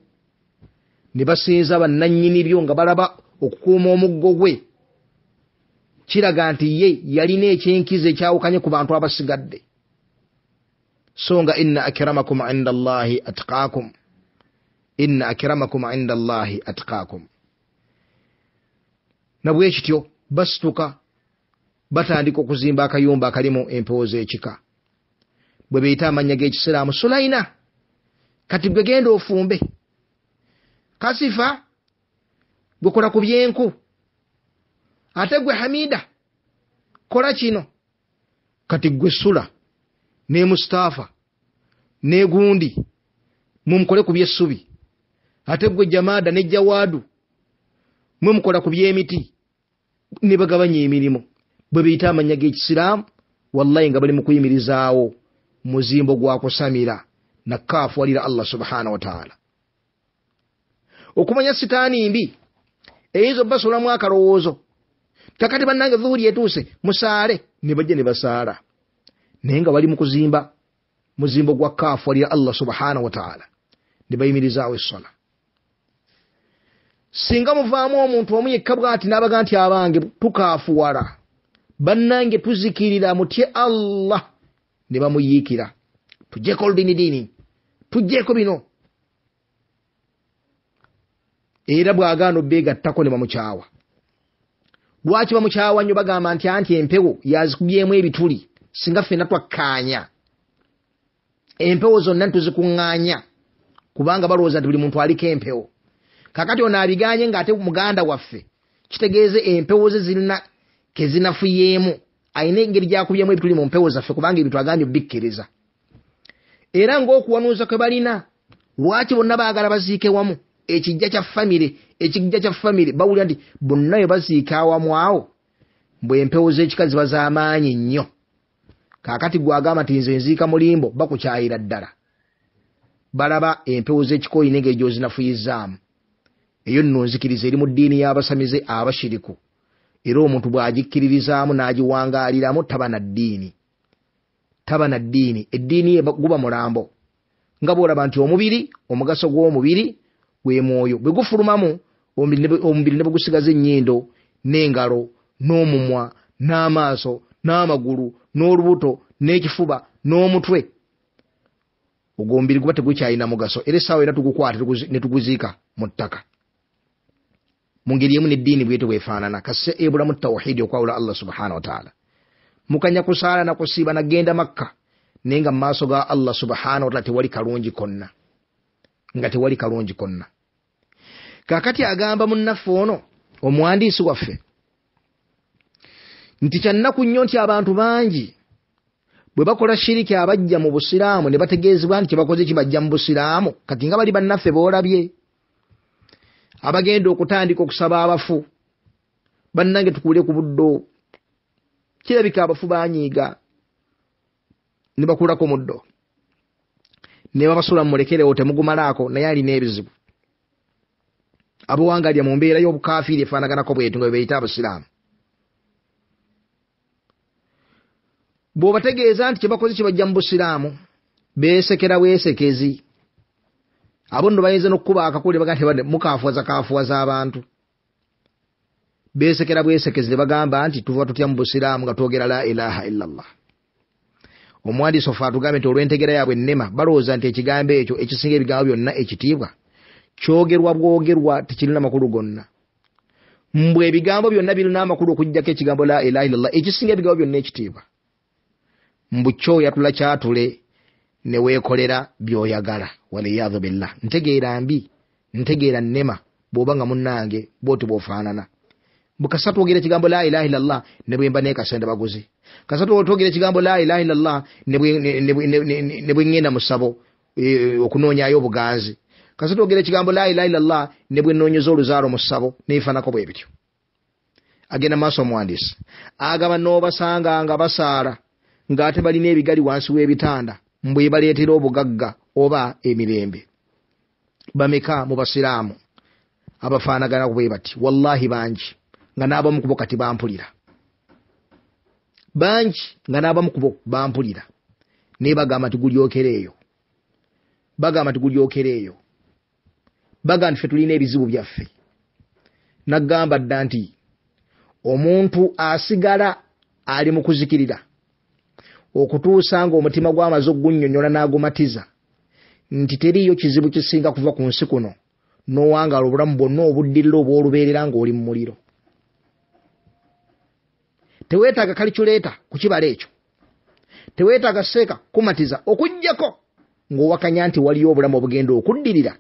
ne basinza bannannyini byo nga balaba okukuuma omuggo gwe kiraga nti ye yalina ekyenkizo ekyawukanye ku bantu abasigadde so nga ina akiramakum inda allahi atikakum ina akiramakum inda allahi atikakum nabwe kityo basituka batandika okuzimba akayumba akalimu empewo z'ekika bwe beyita amannya g'ekisiraamu sulayina so kati gwe genda ofumbe kasifa gwekola ku byenku ate gwe hamida kola kino kati gwe sula ne mustafa ne gundi mumukole ku byessubi ate gwe jamaada ne jawaadu mumukola ku byemiti ne bagabanya emirimu bwe biyita amanya g'ekisiraamu wallahi nga bali mu kuyimirizaawo muzimbo gwa kusamira nakkaafuwalira allah subhanahu wataala okumanya sitaani mbi eyinza obbasuulamu akalowoozo takati bannange zuuli etuuse musaale ne bajja ne basaala naye nga bali mu kuzimba muzimbo gwa kaafuwalira allah subhanahu wataala ne bayimirizaawo essola singa muvaamu omuntu omu yekka bwati n'abaga nti abange tukaafuwala bannange tuzikirira mutye allah ne bamuyiikira tujjeko oludiini diini tuggyeko bino era bwagaana obbeegattako ne bamukyawa lwaki bamukyawa nnyo bagamba nti anti empewo yazikubyemu ebituli singa fenna twakkaanya empewo zonna ntuzikuŋŋaanya kubanga balowooza nti buli muntu aliko empewo kakati ono abiganye ng'ate muganda waffe kitegeeze empewo ze zirina kezinafuyeemu ayina engeri gyakubyemu ebituli mu mpewo zaffe kubanga ebintu agambye bikkiriza era ng'okuwanuuza kwe balina lwaki bonna baagala baziike wamu ekijja kya famire ekijja kya famire bawulira nti bonna bwe baziika awamu awo bwe empewo z'ekika ziba z'amaanyi nnyo kaakati gwagamba nti nze nziika mulimbo bakukyayira ddala balaba empewo z'ekika olina engeri gy'ozinafuyizaamu eyo nno nzikiriza eri mu ddiini y'abasamize abashiriku era omuntu bw'agikkiririzaamu n'agiwangaaliramu taba na ddiini taba na ddiini eddiini ye guba mulambo nga bwolaba nti omubiri omugaso gw'omubiri gwe mwoyo bwe gufulumamu omubiri ne bwegusigaza ennyindo n'engalo n'omumwa n'amaaso n'amagulu n'olubuto n'ekifuba n'omutwe ogwo mubiri guba tegukyalina mugaso era essaawa era tugukwata ne tuguziika mu ttaka mu ngeri emu n'eddiini bwete bwefaanana kasse ebulamu tawhidi okwawula allah subhanahu wataala mukanyakusaala nakusiiba nagenda makka naye nga mumaaso ga allah subhana wataala tewali kalungi konna nga tewali kalungi konna kakati agamba munnaffe ono omuwandiisi waffe nti kyannaku nnyo nti abantu bangi bwe bakola shiriki abajja mu busiraamu ne bategeezebwa nti kyebakoze kibajja mu busiraamu kati nga bali bannaffe boolabye abagenda okutandika okusaba abafu bannange tukuule ku buddo kirabika abafu banyiiga ne bakulako muddo nebabasula mumulekerewo temugumalaako naye alina ebizibu abawanga lya mu mbeera y'obukafiiri efaanaganako bwetu nga bebeyita abasiraamu bw'obategeeza nti kyebakoze kyebajja mu busiraamu besekera bwesekezi abo nno bayinza n'okukuba akakule bagaa mukafuwaza kafuwaza abantu besekera bwesekezi ne bagamba nti tuva tutya mu busiraamu nga twogera la ilaha illallah omuwandiisi ofe atugambe nti olw'entegera yaabwe ennema balowooza nti ekigambo ekyo ekisinga ebigambo byonna ekitiibwa kyogerwa bwogerwa tekirina amakulu gonna mbwe ebigambo byonna birina amakulu okugjako ekigambo la ilaha illallah ekisinga ebigambo byonna ekitiibwa mbukyo yatula kyatule ne weekolera by'oyagala waliyaadhu billah ntegeera mbi ntegeera nnema bw'oba nga munnange bw'oti bw'ofaanana bukasatu ogera ekigambo la ilaha illallah nebwemba nekasenda baguzi kasatu otwogera ekigambo la ilaha illallah nebwegenda musabo okunonyayo e, obuganzi kasatu ogera ekigambo la ilaha illallah nebwenonyeza oluzaalo musabo nebifanako bwebityo agenda maaso omuwandiisi agaba nobasanga nga basaala ngaate balina ebigali wansi webitanda mbwebaleetera obugagga oba emirembe bameka mubasiraamu abafanaganakubwebati wallahi bangi nga n'abamukubo kati bampulira bangi nga n'abamukubo bampulira naye bagamba nti gulyokereeyo bagamba nti gulyokereeyo bagamba ntife tulina ebizibu byaffe naggamba dda nti omuntu asigala ali mu kuzikirira okutuusa ngaomutima gw'amaze ogunnyonnyola n'agumatiza nti teriiyo kizibu kisinga kuva ku nsi kuno n'owangala obulamu bwonna obuddirira obw'olubeerera ng'oli mu muliro teweetaaga kalikyuleeta ku kibala ekyo teweetaaga seeka kumatiza okujjako ng'owakanya nti waliyo obulamu obugenda okuddirira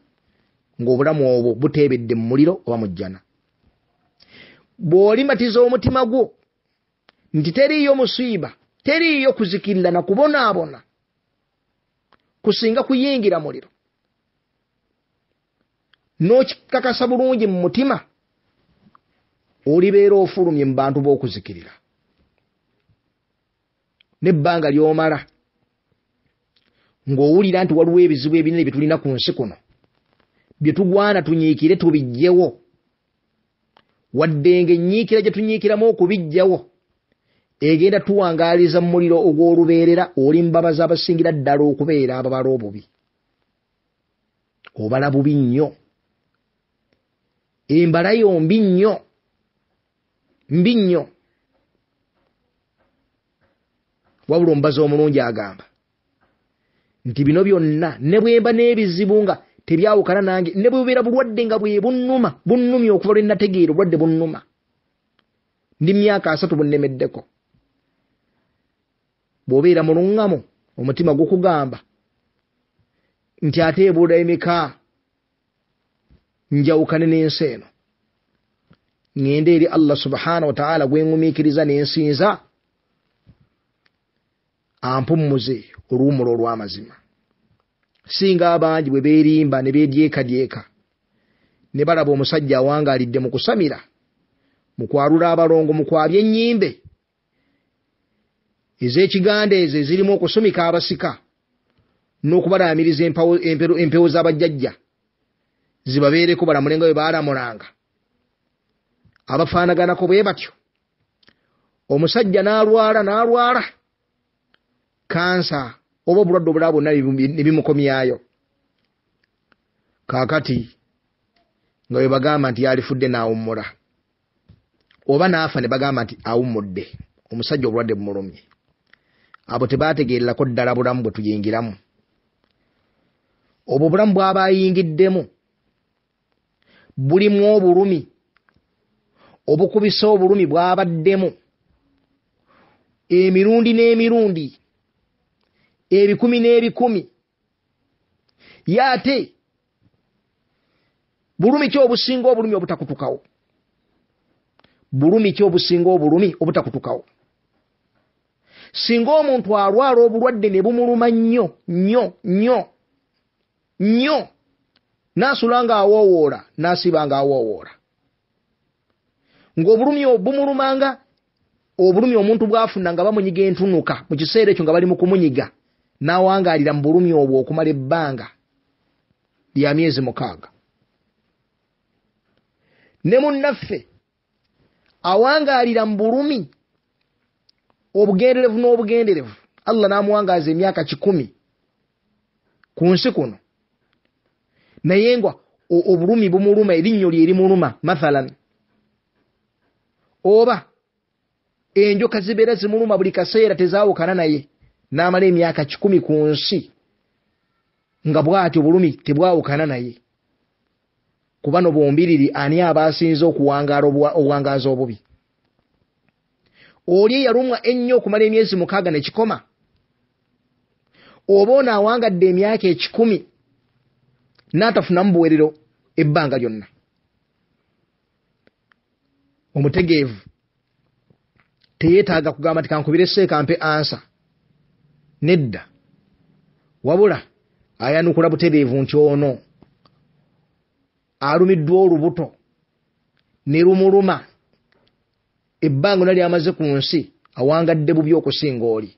ng'obulamu obwo buteebedde mu muliro oba mujjana bw'olimatiza omutima gwo nti teriiyo musiiba teriiyo kuzikirirana kubonaabona kusinga kuyingira muliro n'okikakasa bulungi mu mutima olibeera ofulumye mu bantu b'okuzikirira nebbanga lyomala ngaowulira nti waliwo ebizibu ebinene byetulina ku nsi kuno byetugwana tunyiikire tubijjewo wadde nga enyiikira gye tunyiikiramu okubijjawo egenda tuwangaliza mu muliro ogw'olubeerera oli mbabazi abasingira ddala okubeera ababala obubi obala bubi nnyo embala yombi nnyo mbi nnyo wabula omubazi omulungi agamba nti bino byonna ne bwemba n'ebizibu nga tebyawukana nange ne bwebubeera bulwadde nga bwe bunnuma bunnumye okuva lwe nategeera obulwadde bunnuma ndi myaka asatu bunnemeddeko bw'obeera mu luŋŋamo omutima gukugamba nti ateebuula emika njawukane n'ensi eno ŋŋenda eri allah subhanahu wataala gwe ngumiikiriza n'ensinza ampummuze oluwumula olw'amazima singa abangi bwe beerimba ne beedyekadyeka ne balaba omusajja awangaalidde mu kusamira mu kwalula abalongo mu kwabya ennyimbe ez'ekiganda ezo ezirimu okusumika abasika n'okubalamiriza empewo z'abajjajja zibabeereko balamulenga bwe baalamulanga abafaanaganako bwe batyo omusajja n'alwala n'alwala kansa oba obulwadde obulala bwonna nebimukomyayo kakati nga webagamba nti yalifudde nawumula oba nafa nebagamba nti awumudde omusajja obulwadde bumulumye abo tebategererako ddala bulamu bwe tuyingiramu obwo bulamu bwaba ayingiddemu bulimu obulumi obukubisa obulumi bwabaddemu emirundi n'emirundi ebikumi n'ebikumi ye ate bulumi ki obusinga obulumi obutakutukawo bulumi ki obusinga obulumi obutakutukawo singa omuntu alwala obulwadde ne bumuluma nnyo nnyo nnyo nnyo naasula ng'awoowoola naasiba ng'awoowoola ng'obulumi bumulumanga obulumi omuntu bwafuna nga bamunyiga entunuka mu kiseera ekyo nga bali mu kumunyiga nawangalira mu bulumi obwo okumala ebbanga lya myezi mukaaga ne munnaffe awangalira mu bulumi obugenderevu n'obugenderevu allah n'amuwangaaza emyaka kikumi ku nsi kuno naye nga obulumi bumuluma erinnyo lye erimuluma mathalan oba enjoka zibeera zimuluma buli kaseera tezaawukana naye n'amala emyaka kikumi ku nsi nga bwati obulumi tebwawukana naye kuba nobombiriri ani aba asinza okuwangaala obuwangaazi obubi oli eyalumwa ennyo okumala emyezi mukaaga ne kikoma oba ono awangadde emyaka ekikumi n'atafunamu buweerero ebbanga lyonna omutegeevu teyeetaaga kugamba ti kankubire seekampe ansa nedda wabula ayanukula butereevu nti ono alumiddwa olubuto ne lumuluma ebbanga ona lyamaze ku nsi awangadde bubi okusinga oli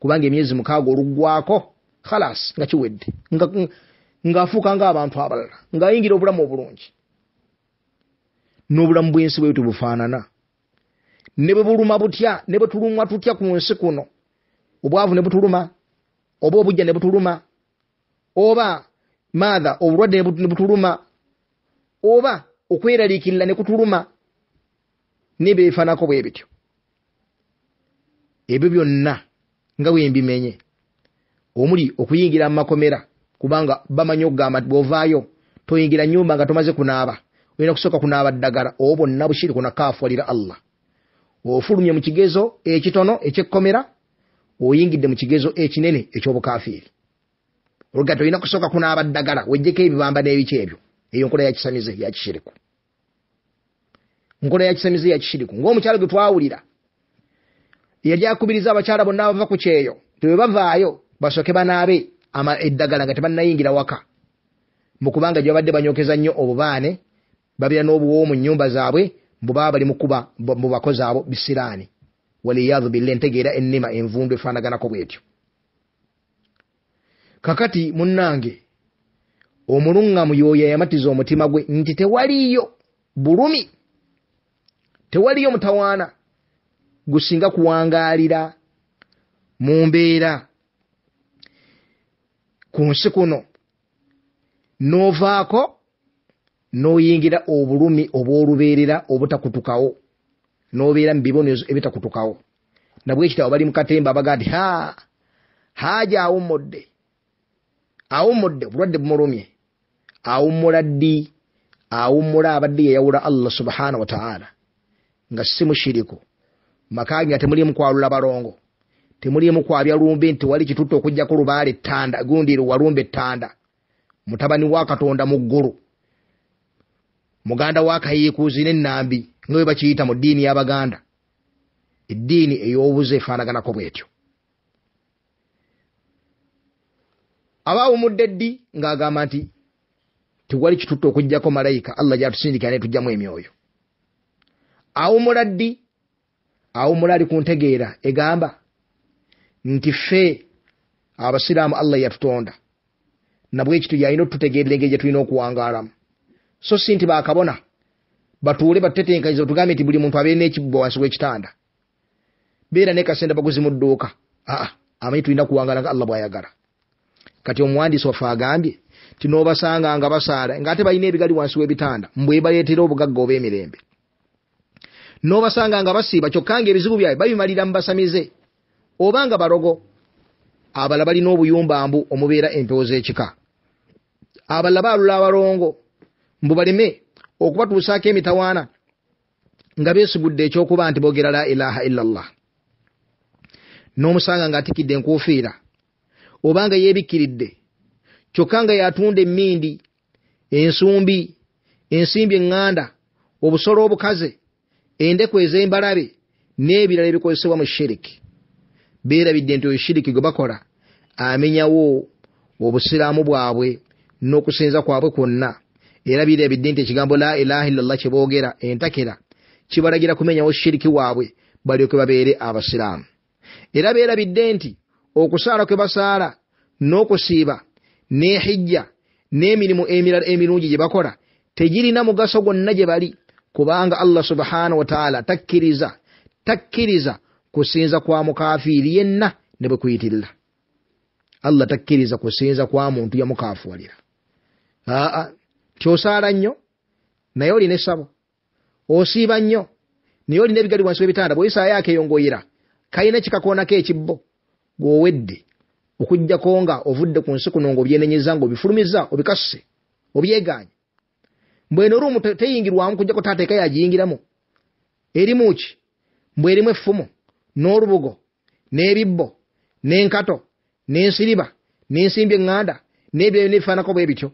kubanga emyezi mukaaga oluggwako halas nga kiwedde ngaafuuka ngaabantu abalala ngaayingira obulamu obulungi n'obulamu bw'ensi bwe tebufaanana ne bwe buluma butya ne bwe tulumwa tutya ku nsi kuno obwavu ne butuluma oba obujja ne butuluma oba maatha obulwadde ne butuluma oba okweraliikirira ne kutuluma nebyefanako bwe bityo ebyo byonna nga wembimenye omuli okuyingira mumakomera kubanga bamanyi okugamba ti bwovaayo toyingira nyumba nga tomaze kunaaba olina kusooka kunaaba ddagala oba bonna bushiri kunakafuwalira allah ofulumye mu kigezo ekitono ekyekkomera oyingidde mu kigezo ekinene eky'obukafiiri oluga tolina kusooka kunaaba ddagala wejjeko ebibamba n'ebiki ebyo eyo nkola yakisamize yakikiriku nkola yakisamize yakikiriku ng'omukyalo gwe twawulira yali akubiriza abakyala bonna abava ku kyeyo tebebavaayo basooke banaabe eddagala nga tebannayingira waka mukubanga gye babadde banyokeza nnyo obubaane babira n'obuwoo mu nnyumba zaabwe mbubaba bali mukuba mu bakozi abo bisiraani waliyadhu billa entegeera ennima envundu efaanaganako bwetyo kakati munnange omulungamu yoyo yamatiza omutima gwe nti tewaliyo bulumi tewaliyo mutawaana gusinga kuwangaalira mu mbeera ku nsi kuno n'ovaako n'oyingira obulumi obw'olubeerera obutakutukawo nobeera mubibonezo ebitakutukawo nabwekitabo bali mukatemba bagaa ti haja awummudde awummudde obulwadde bumulumye awummula ddi awummula abadde yeyawula allah subhana wataala nga si mushiriku makage nga temuliimu kwalula balongo temuliimu kwabya lumbe nti wali kitutta okujjaku lubaala ettanda gundi walumba ettanda mutabani wa katonda mu ggulu muganda wa kayiikuuzi nenambi nga bwe bakiyita mu ddiini y'abaganda eddiini ey'obuze efaanaganako bwetyo abaawumudde ddi ng'agamba nti tewali kitutta okugjako malayika allah gyatusindikira naye tujjamu emyoyo awumula ddi awumula ali ku ntegeera egamba nti ffe abasiraamu allah yatutonda nabwekityo yalina otutegeerera engeri gye tulina okuwangaalamu so si nti baakabona batuule batetenkanyiza otugambe nti buli muntu abeera n'ekibbwa wansi w'ekitanda beera nekasenda baguzi mu dduuka aa ah, ah, amanyi tulina kuwangala nga allah bwayagala kati omuwandiisi waffe agambye ti noobasanga nga basaala nga ate balina ebigali wansi w'ebitanda mbwebaleetera obugagga obemirembe noobasanga nga basiiba kyokka nga ebizibu byabwe babimalira mu basamize oba nga balogo abala balina obuyumba mbu omubeera empewo z'ekika abalala baalula abalongo mbu baleme okubatuusaako emitawaana nga beesigudde ekyokuba nti boogera la ilaha illallah n'omusanga ng'atikidde enkuufiira oba nga yeebikkiridde kyokka nga yatunda emmindi ensumbi ensimbi eŋŋanda obusolo obukaze endeku ez'embalabe n'ebirala ebikozesebwa mu shiriki beerabidde nti oyo shiriki gwe bakola amenyawo obusiraamu bwabwe n'okusinza kwabwe kwonna era birabidde nti ekigambo la ilaha illallah kyeboogera entakera kibalagira kumenyawo shiriki waabwe balyoke babeere abasiraamu era beerabidde nti okusaala kwe basaala n'okusiiba n'ehijja n'emirimu emirala emirungi gye bakola tegirina mugaso gwonna gye bali kubanga allah subhanahu wataala takkiriza takkiriza kusinza kwa mukafiiri yenna ne bwe kuyitirira allah takkiriza kusinza kwa muntu yamukafuwalira aa tyosaala nnyo naye olina essabo osiiba nnyo naye olina ebigali wansi webitanda bweisaayo akeeyongoyera kalina ekikakoonako ekibbo gweowedde okugjako nga ovudde ku nsi kuno ngaobyenenyeza ngaobifulumiza obikasuse obyegaanye mbweno olumu teyingirwamu kujjako taateeka yagiyingiramu erimuki mbw erimu effumu n'olubugo n'ebibbo n'enkato n'ensiriba n'ensimbi eŋŋanda n'ebyoyo n'ebifaanako bwe bityo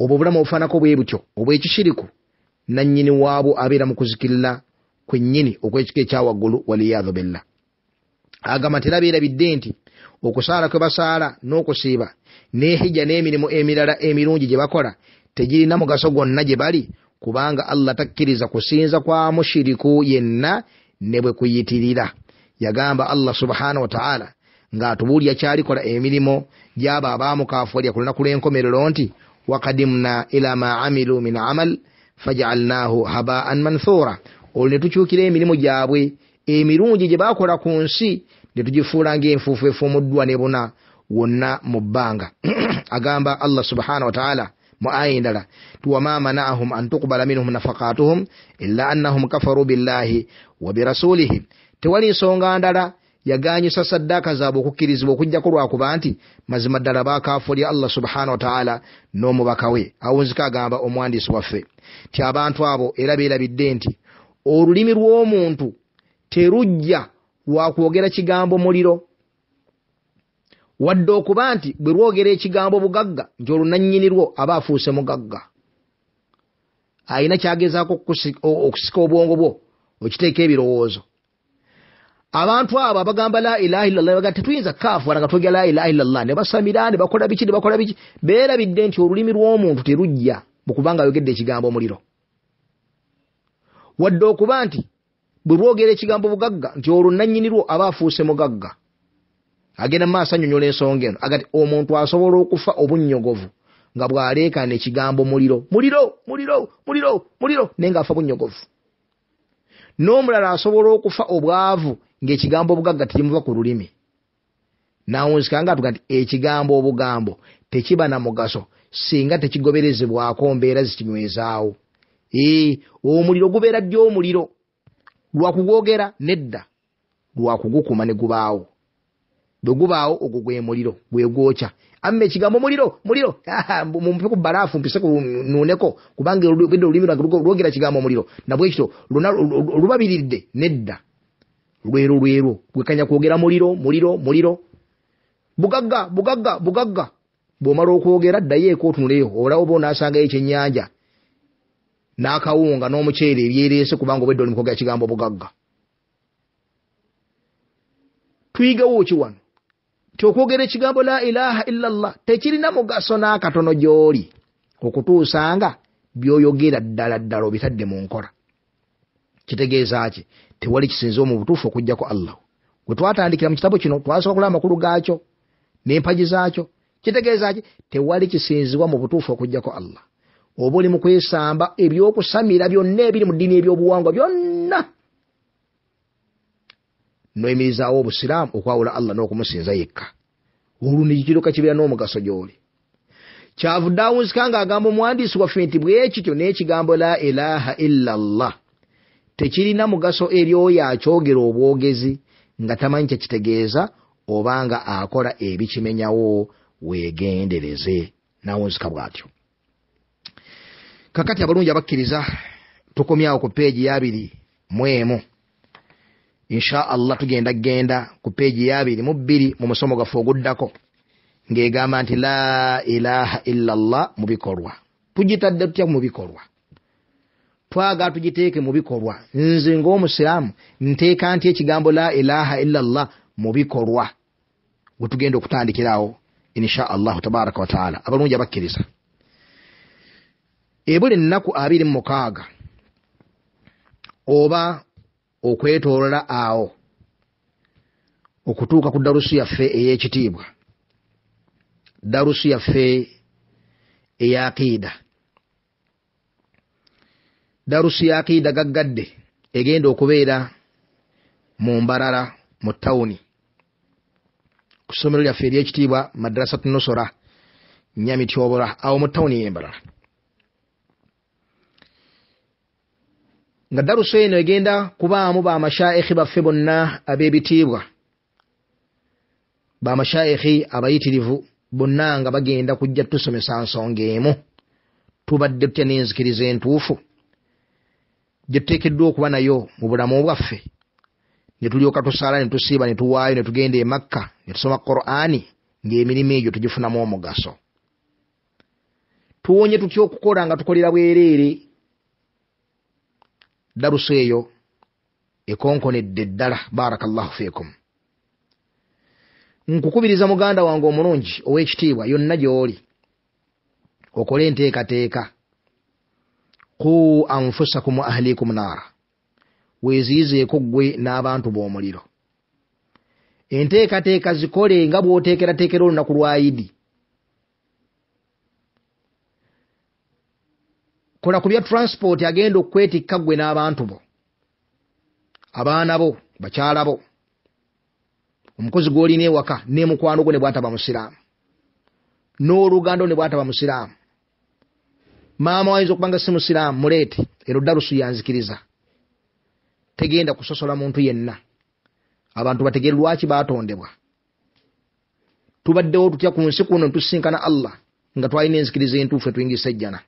obwo obulamu obufaanako bwe butyo obw'ekikiriku nannyini waabwo abeera mu kuzikirira kwennyini okw'ekika ekya waggulu waliyaadho bella agamba teera beerabidde nti okusaala kwe basaala n'okusiiba n'ehijja n'emirimu emirala emirungi gye bakola tegirina mugaso gwonna gye bali kubanga allah takkiriza kusinza kwa mushiriku yenna ne bwe kuyitirira yagamba allah subhanahu wataala ng'atubuulya kyalikola emirimu gy'abo abaamukaafu alya ku lunaku lw'enkomerero nti waqadimna ila ma amilu min amal fajaalnahu habaan manthura olwo ne emirimu gyabwe emirungi gye baakola ku nsi ne tugifuula ng'enfuufu efuumuddwa ne buna wonna mu bbanga agamba allah subhana wataala mu aya endala tiwama manaahum an tuqbala minhum nafakatuhum illa annahum kafaru billahi wa birasulihim tewali nsonga ndala yaganyusa saddaaka zaabwe okukkirizibwa okujjako lwakuba nti mazima ddala bakaafo lya allah subhanau wataala n'omubaka we awunzika agamba omuwandiisi waffe ti abantu abo era beerabidde nti olulimi lw'omuntu terujja lwakwogera kigambo muliro wadde okuba nti bwe lwogera ekigambo bugagga nti olunanyinirwo aba afuuse mugagga ayina kyagezaako okusika obwongo bwo okiteeka ebirowoozo abantu abo abagamba la ilaha illallah baga tetuyinza kafuwana nga twogera la ilaha illallah ne basamira ne bakola biki ne bakola biki beerabidde nti olulimi lw'omuntu terujja bwekubanga ayogedde ekigambo omuliro wadde okuba nti bwe lwogera ekigambo bugagga nti olwo nannyinirwo aba afuuse mugagga agenda mu maaso annyonyola ensonga eno agati omuntu asobola okufa obunnyogovu nga bw'aleekana ekigambo muliro muliro muliro muliro muliro naye ng'afa bunnyogovu n'omulala asobola okufa obwavu ngaekigambo obugagga tekimuva ku lulimi nawunzikanga atuga nti ekigambo obugambo tekiba na mugaso singa tekigoberezebwako mbeera zikinywezaawo ee omuliro gubeera ddy omuliro lwakugwogera nedda lwakugukuma ne gubaawo bwe gubaawo ogwo gwe muliro gwe gwokya amma ekigambo muliro muliro ah, ah, mumpe ku balaafu mpise kunuuneko kubanga genda olulimi lwange lwogera kigambo omuliro nabwekityo lona olubabiriridde nedda lwero lwero gwekanya kwogera muliro muliro muliro bugagga bugagga bugagga bwomala okwogera ddayo eko otunuleyo olawo ba onasangayo ekyenyanja n'akawunga n'omuceere ebyereese kubanga obedde oli mukwogera kigambo bugagga tuyigewo ki wano tyokwogera ekigambo la ilaha illa llah tekirina mugaso n'akatono gy'oli okutuusanga byoyogera ddala ddala obitadde mu nkola kitegeeza ki tewali kisinzeo mu butuufu okujjako allah bwe twatandikira mu kitabu kino twasooka kulaba amakulu gaakyo n'empagi zaakyo kitegeeza ki tewali kisinzibwa mu butuufu okujjako allah oba oli mu kwesamba ebyokusamira byonna ebiri mu ddiini ebyobuwangwa byonna noyimirizaawo obusiraamu okwawula allah n'okumusinza yekka olu nikiruka kibeera n'omugaso gy'oli kyavudde awunzika ng'agamba omuwandiisi waffe nti bwekityo n'ekigambo la ilaha illa allah tekirina mugaso eri oyo akyogera obwogezi nga tamanyi kyekitegeeza oba nga akola ebikimenyawo weegendereze naawe nzika bw'atyo kakati abalungi abakkiriza tukomyawo ku peegi yabiri mu emu insha allah tugenda genda ku peegi yabiri mu bbiri mu musomo gwaffe oguddako ng'egamba nti la ilaha illa llah mu bikolwa tugitadde tutya mu bikolwa twagala tugiteeke mu bikolwa nze ngaomusiraamu nteeka nti ekigambo la ilaha illallah mu bikolwa wetugenda okutandikirawo insha allahu tabaraka wataala abalungi abakkiriza ebuli ennaku abiri mu mukaaga oba okwetoolola awo okutuuka ku dalusu yaffe eyekitiibwa dalusu yaffe eyaqiida darusu ya kida gaggadde egenda okubeera mu mbarara mu tawuni ku ssomero lyaffe eryekitiibwa madrasa tunosora nyamityobola awo mu tawuni yembarara nga darusu eno egenda kubaamu bamashaikhi baffe bonna ab'ebitiibwa bamashaikhi abayitirivu bonna nga bagenda kujja tusomesa nsonga emu tubadde tutya n'enzikiriza entuufu gyetuteekeddwa okuba nayo mu bulamu bwaffe ne tulyoka tusaala ne tusiiba ne tuwaayo ne tugenda e makka ne tusoma qur'ani ng'emirimu egyo tugifunamu omugaso tuwonye tutya okukola nga tukolera bwereere daluso eyo ekonkonedde eddala barakallahu fiikum nkukubiriza muganda wange omulungi ow'ekitiibwa yonna gy'oli okole enteekateeka quu anfusakum wa ahlikum naara weziyizeeko ggwe n'abantu b'omuliro enteekateeka zikole nga bw'oteekerateekera olunaku lwayidi kola ku bya transport agenda okwetikka ggwe n'abantu bo abaana bo bakyala bo omukozi gw'olina ewaka n'emukwano gwo ne bwataba musiraamu n'olugando ne bwataba musiraamu maama wayinza okubanga si musiraamu muleete ero dalusu yanzikiriza tegenda kusosola muntu yenna abantu bategere lwaki batondebwa tubaddewo tutya ku nsi kuno netusinkana allah nga twalina enzikiriza entuufu etuyingisa ejjana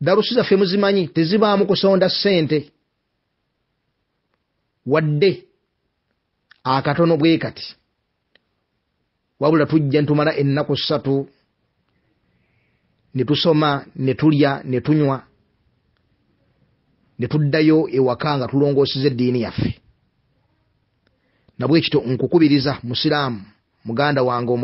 dalusu zaffe muzimanyi tezibaamu kusonda ssente wadde akatono bwe kati wabula tujja ntumala ennaku ssatu netusoma netulya netunywa netuddayo ewaka nga tulongoosiza eddiini yaffe nabwekito nkukubiriza musiraamu muganda wange